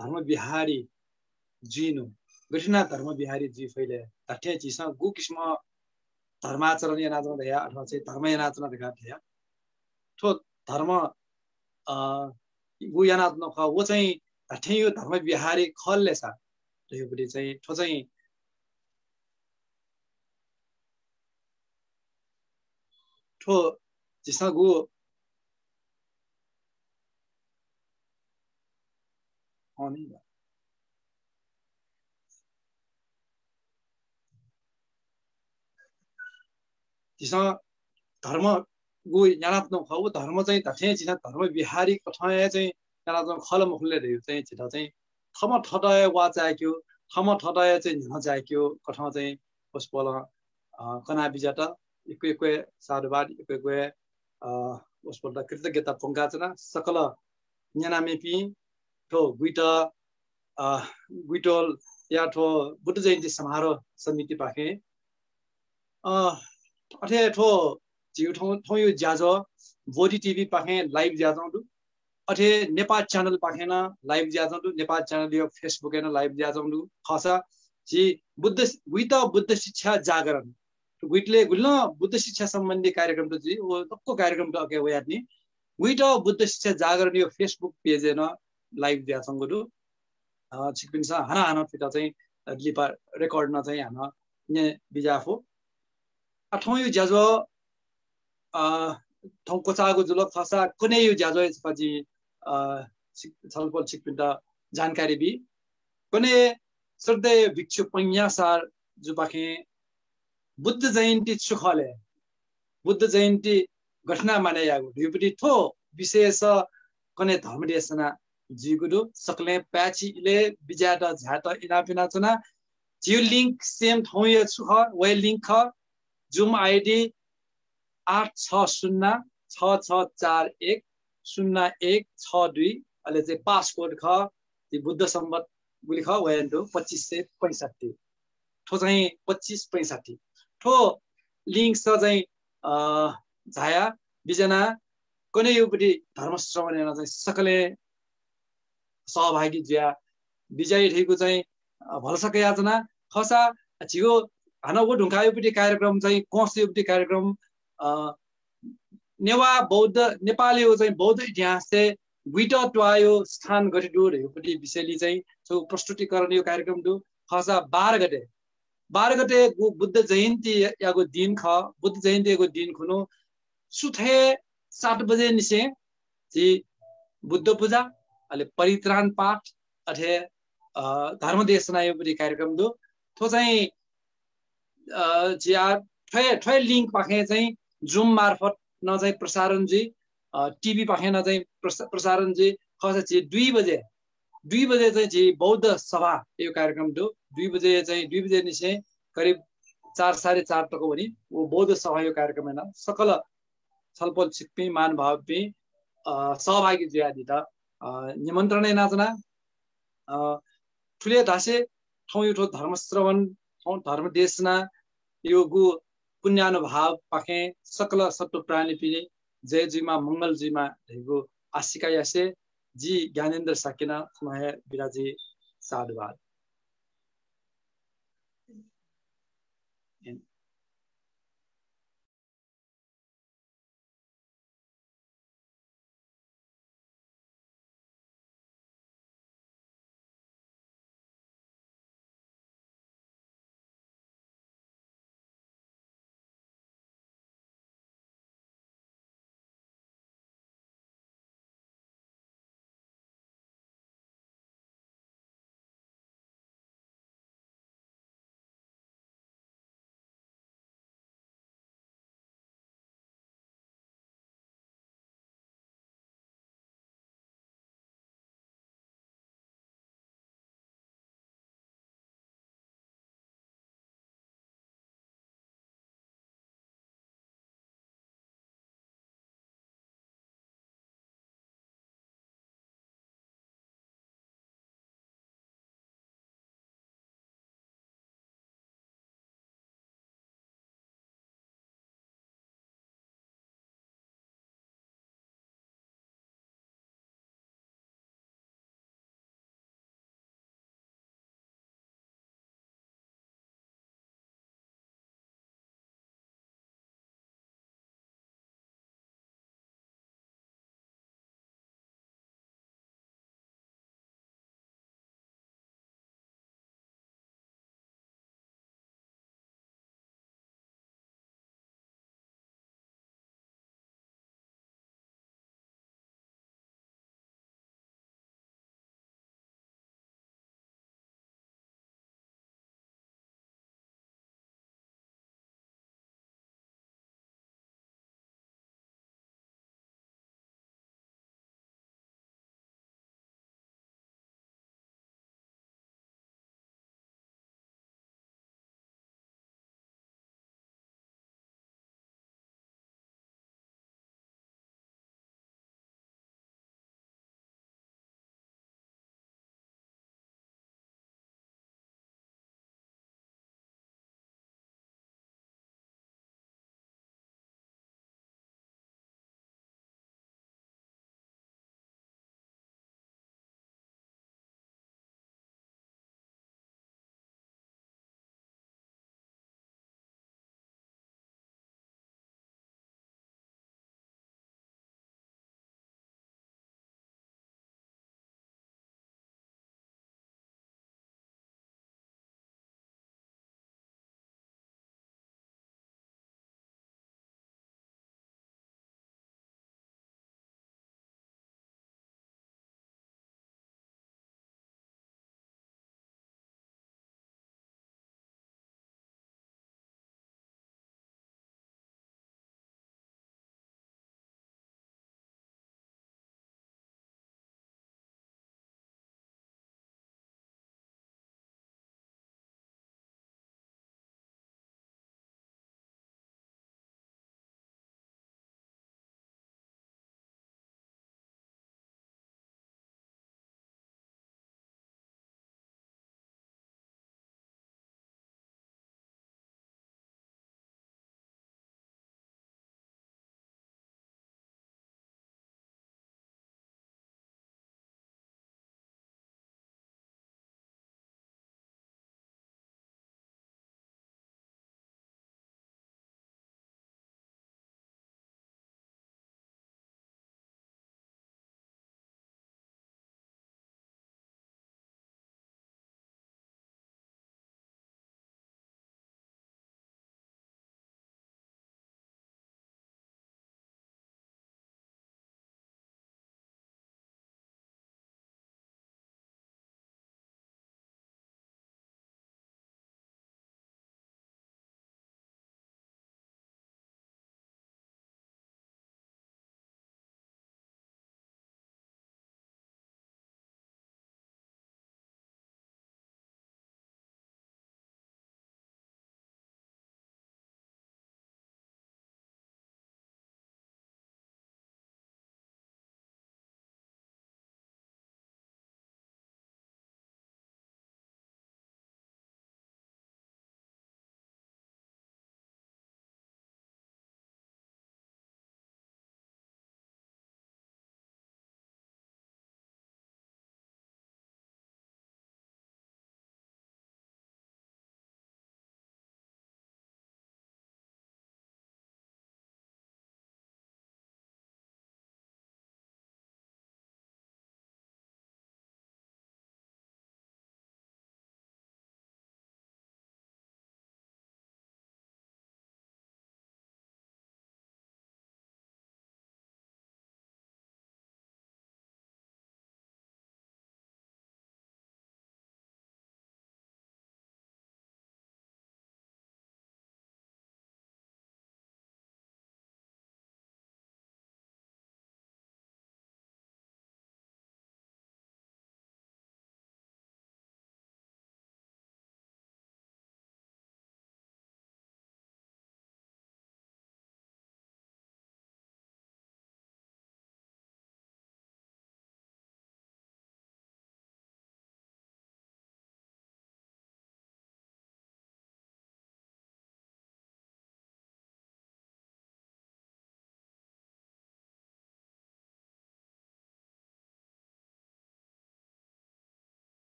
धर्मविहारीजी नु धर्मविहारी जी फैले धठे चिस गु किस्म धर्माचरण याचना ध्या अथवा चाहिँ धर्म याचना धेका ध्या थो धर्म गु यानात्न ख वो चाहिँ धठे यो धर्म विहारी खलले छ त्योपट्टि चाहिँ ठो चाहिँ ठो जिसँग गु on y va. धर्म गु यानात्न खौ धर्म चाहिँ धे झिना धर्म बिहारी कठया चाहिँ यानात्न खल मुखले रेउ चाहिँ झिटा चाहिँ थम ठटय वा चाक्यो थम ठटय चाहिँ झिन चाक्यो कठ चाहिँ पुष्पल कना बिजाट इक्वे इक्वे साधुवाद इक्वे इक्वे उसपल्ट कृतज्ञता पङ्काचना सकल न्यानामेपी ठो गुइटा गुइटल या ठो बुद्ध जयन्ती समारोह समिति पाखे अठे ठो जिउ ठो यो ज्याज भोडी टिभी पाखे लाइभ ज्याजाउँदु अथे अठे नेपाल च्यानल पाखेन लाइभ ज्याजाउँदु नेपाल च्यानल यो फेसबुक हेन लाइभ ज्याज खसा जी बुद्ध गुइट बुद्ध शिक्षा जागरण गुइटले गुल्न बुद्ध शिक्षा सम्बन्धी कार्यक्रम त जी ओ तक्को कार्यक्रम त अके वयादनी गुइट बुद्ध शिक्षा जागरण यो फेसबुक पेज हेन लाइभ दिएसँग छिक्पिन्छ हाना हानातिर चाहिँ लिपा रेकर्डमा चाहिँ हाना यहाँ बिजाफो अठौँ यो ज्याज ठाउँ कोचाको जुलक थसा कुनै यो ज्याज यसपछि छलफल छिक्पिन्ट जानकारी बि कुनै श्रद्धे भिक्षु पञ्यासार जो बुद्ध जयन्ती सुखले बुद्ध जयन्ती घटना माने यागो ढुपटी थो विशेष कने धर्मदेशना जिगुरु सक्ले प्याचीले बिजा त झा त इना बिना चना जिउ लिंक सेम ठौ य छु ह व लिंक ख जुम आईडी 8606410162 अले चाहिँ पासवर्ड ख ति बुद्ध सम्बत बुली ख व दो 2565 ठो चाहिँ 2565 ठो लिंक स चाहिँ अ झाया बिजना कुनै युपटी चाहिँ सकले सहभागी ज्या विजय ठेको चाहिँ भलसक याचना खसा छिगो ढुङ्गा युपिटी कार्यक्रम चाहिँ युपिटी कार्यक्रम नेवा बौद्ध नेपाली चाहिँ बौद्ध इतिहास चाहिँ गुइट ट्वायो स्थान गरी डोरहरूपट्टि विषयले चाहिँ सो प्रस्तुतिकरण यो कार्यक्रम डो खसा बाह्र गते बाह्र गते बुद्ध जयन्ती याको दिन ख बुद्ध जयन्तीको दिन खुनु सुथे सात बजे निसे जी बुद्ध पूजा ಅಲ್ಲಿ परित्राण पाठ ಅಠೆ धर्मदेश पनि कार्यक्रम दो थो चाहिँ जिया ठै ठै लिङ्क पाखे चाहिँ जुम मार्फत न चाहिँ प्रसारण जी टिभी पाखे न चाहिँ प्रसारण जी खस चाहिँ दुई बजे दुई बजे चाहिँ जी बौद्ध सभा यो कार्यक्रम दो दुई बजे चाहिँ दुई बजे नि करिब चार साढे चार टको भने ऊ बौद्ध सभा यो कार्यक्रम होइन सकल छलफल छिक्पी महानुभावी सहभागी जिया दिँदा निमन्त्रणै नाचना ठुले धासे ठाउँ यो धर्म श्रवण धर्म देशना यो गु पुण्यानुभाव पाखे सकल सत्व प्राणी पिने जय जीमा मङ्गल जीमा आशिका यासे जी ज्ञानेन्द्र साकिना बिराजी साधुवाद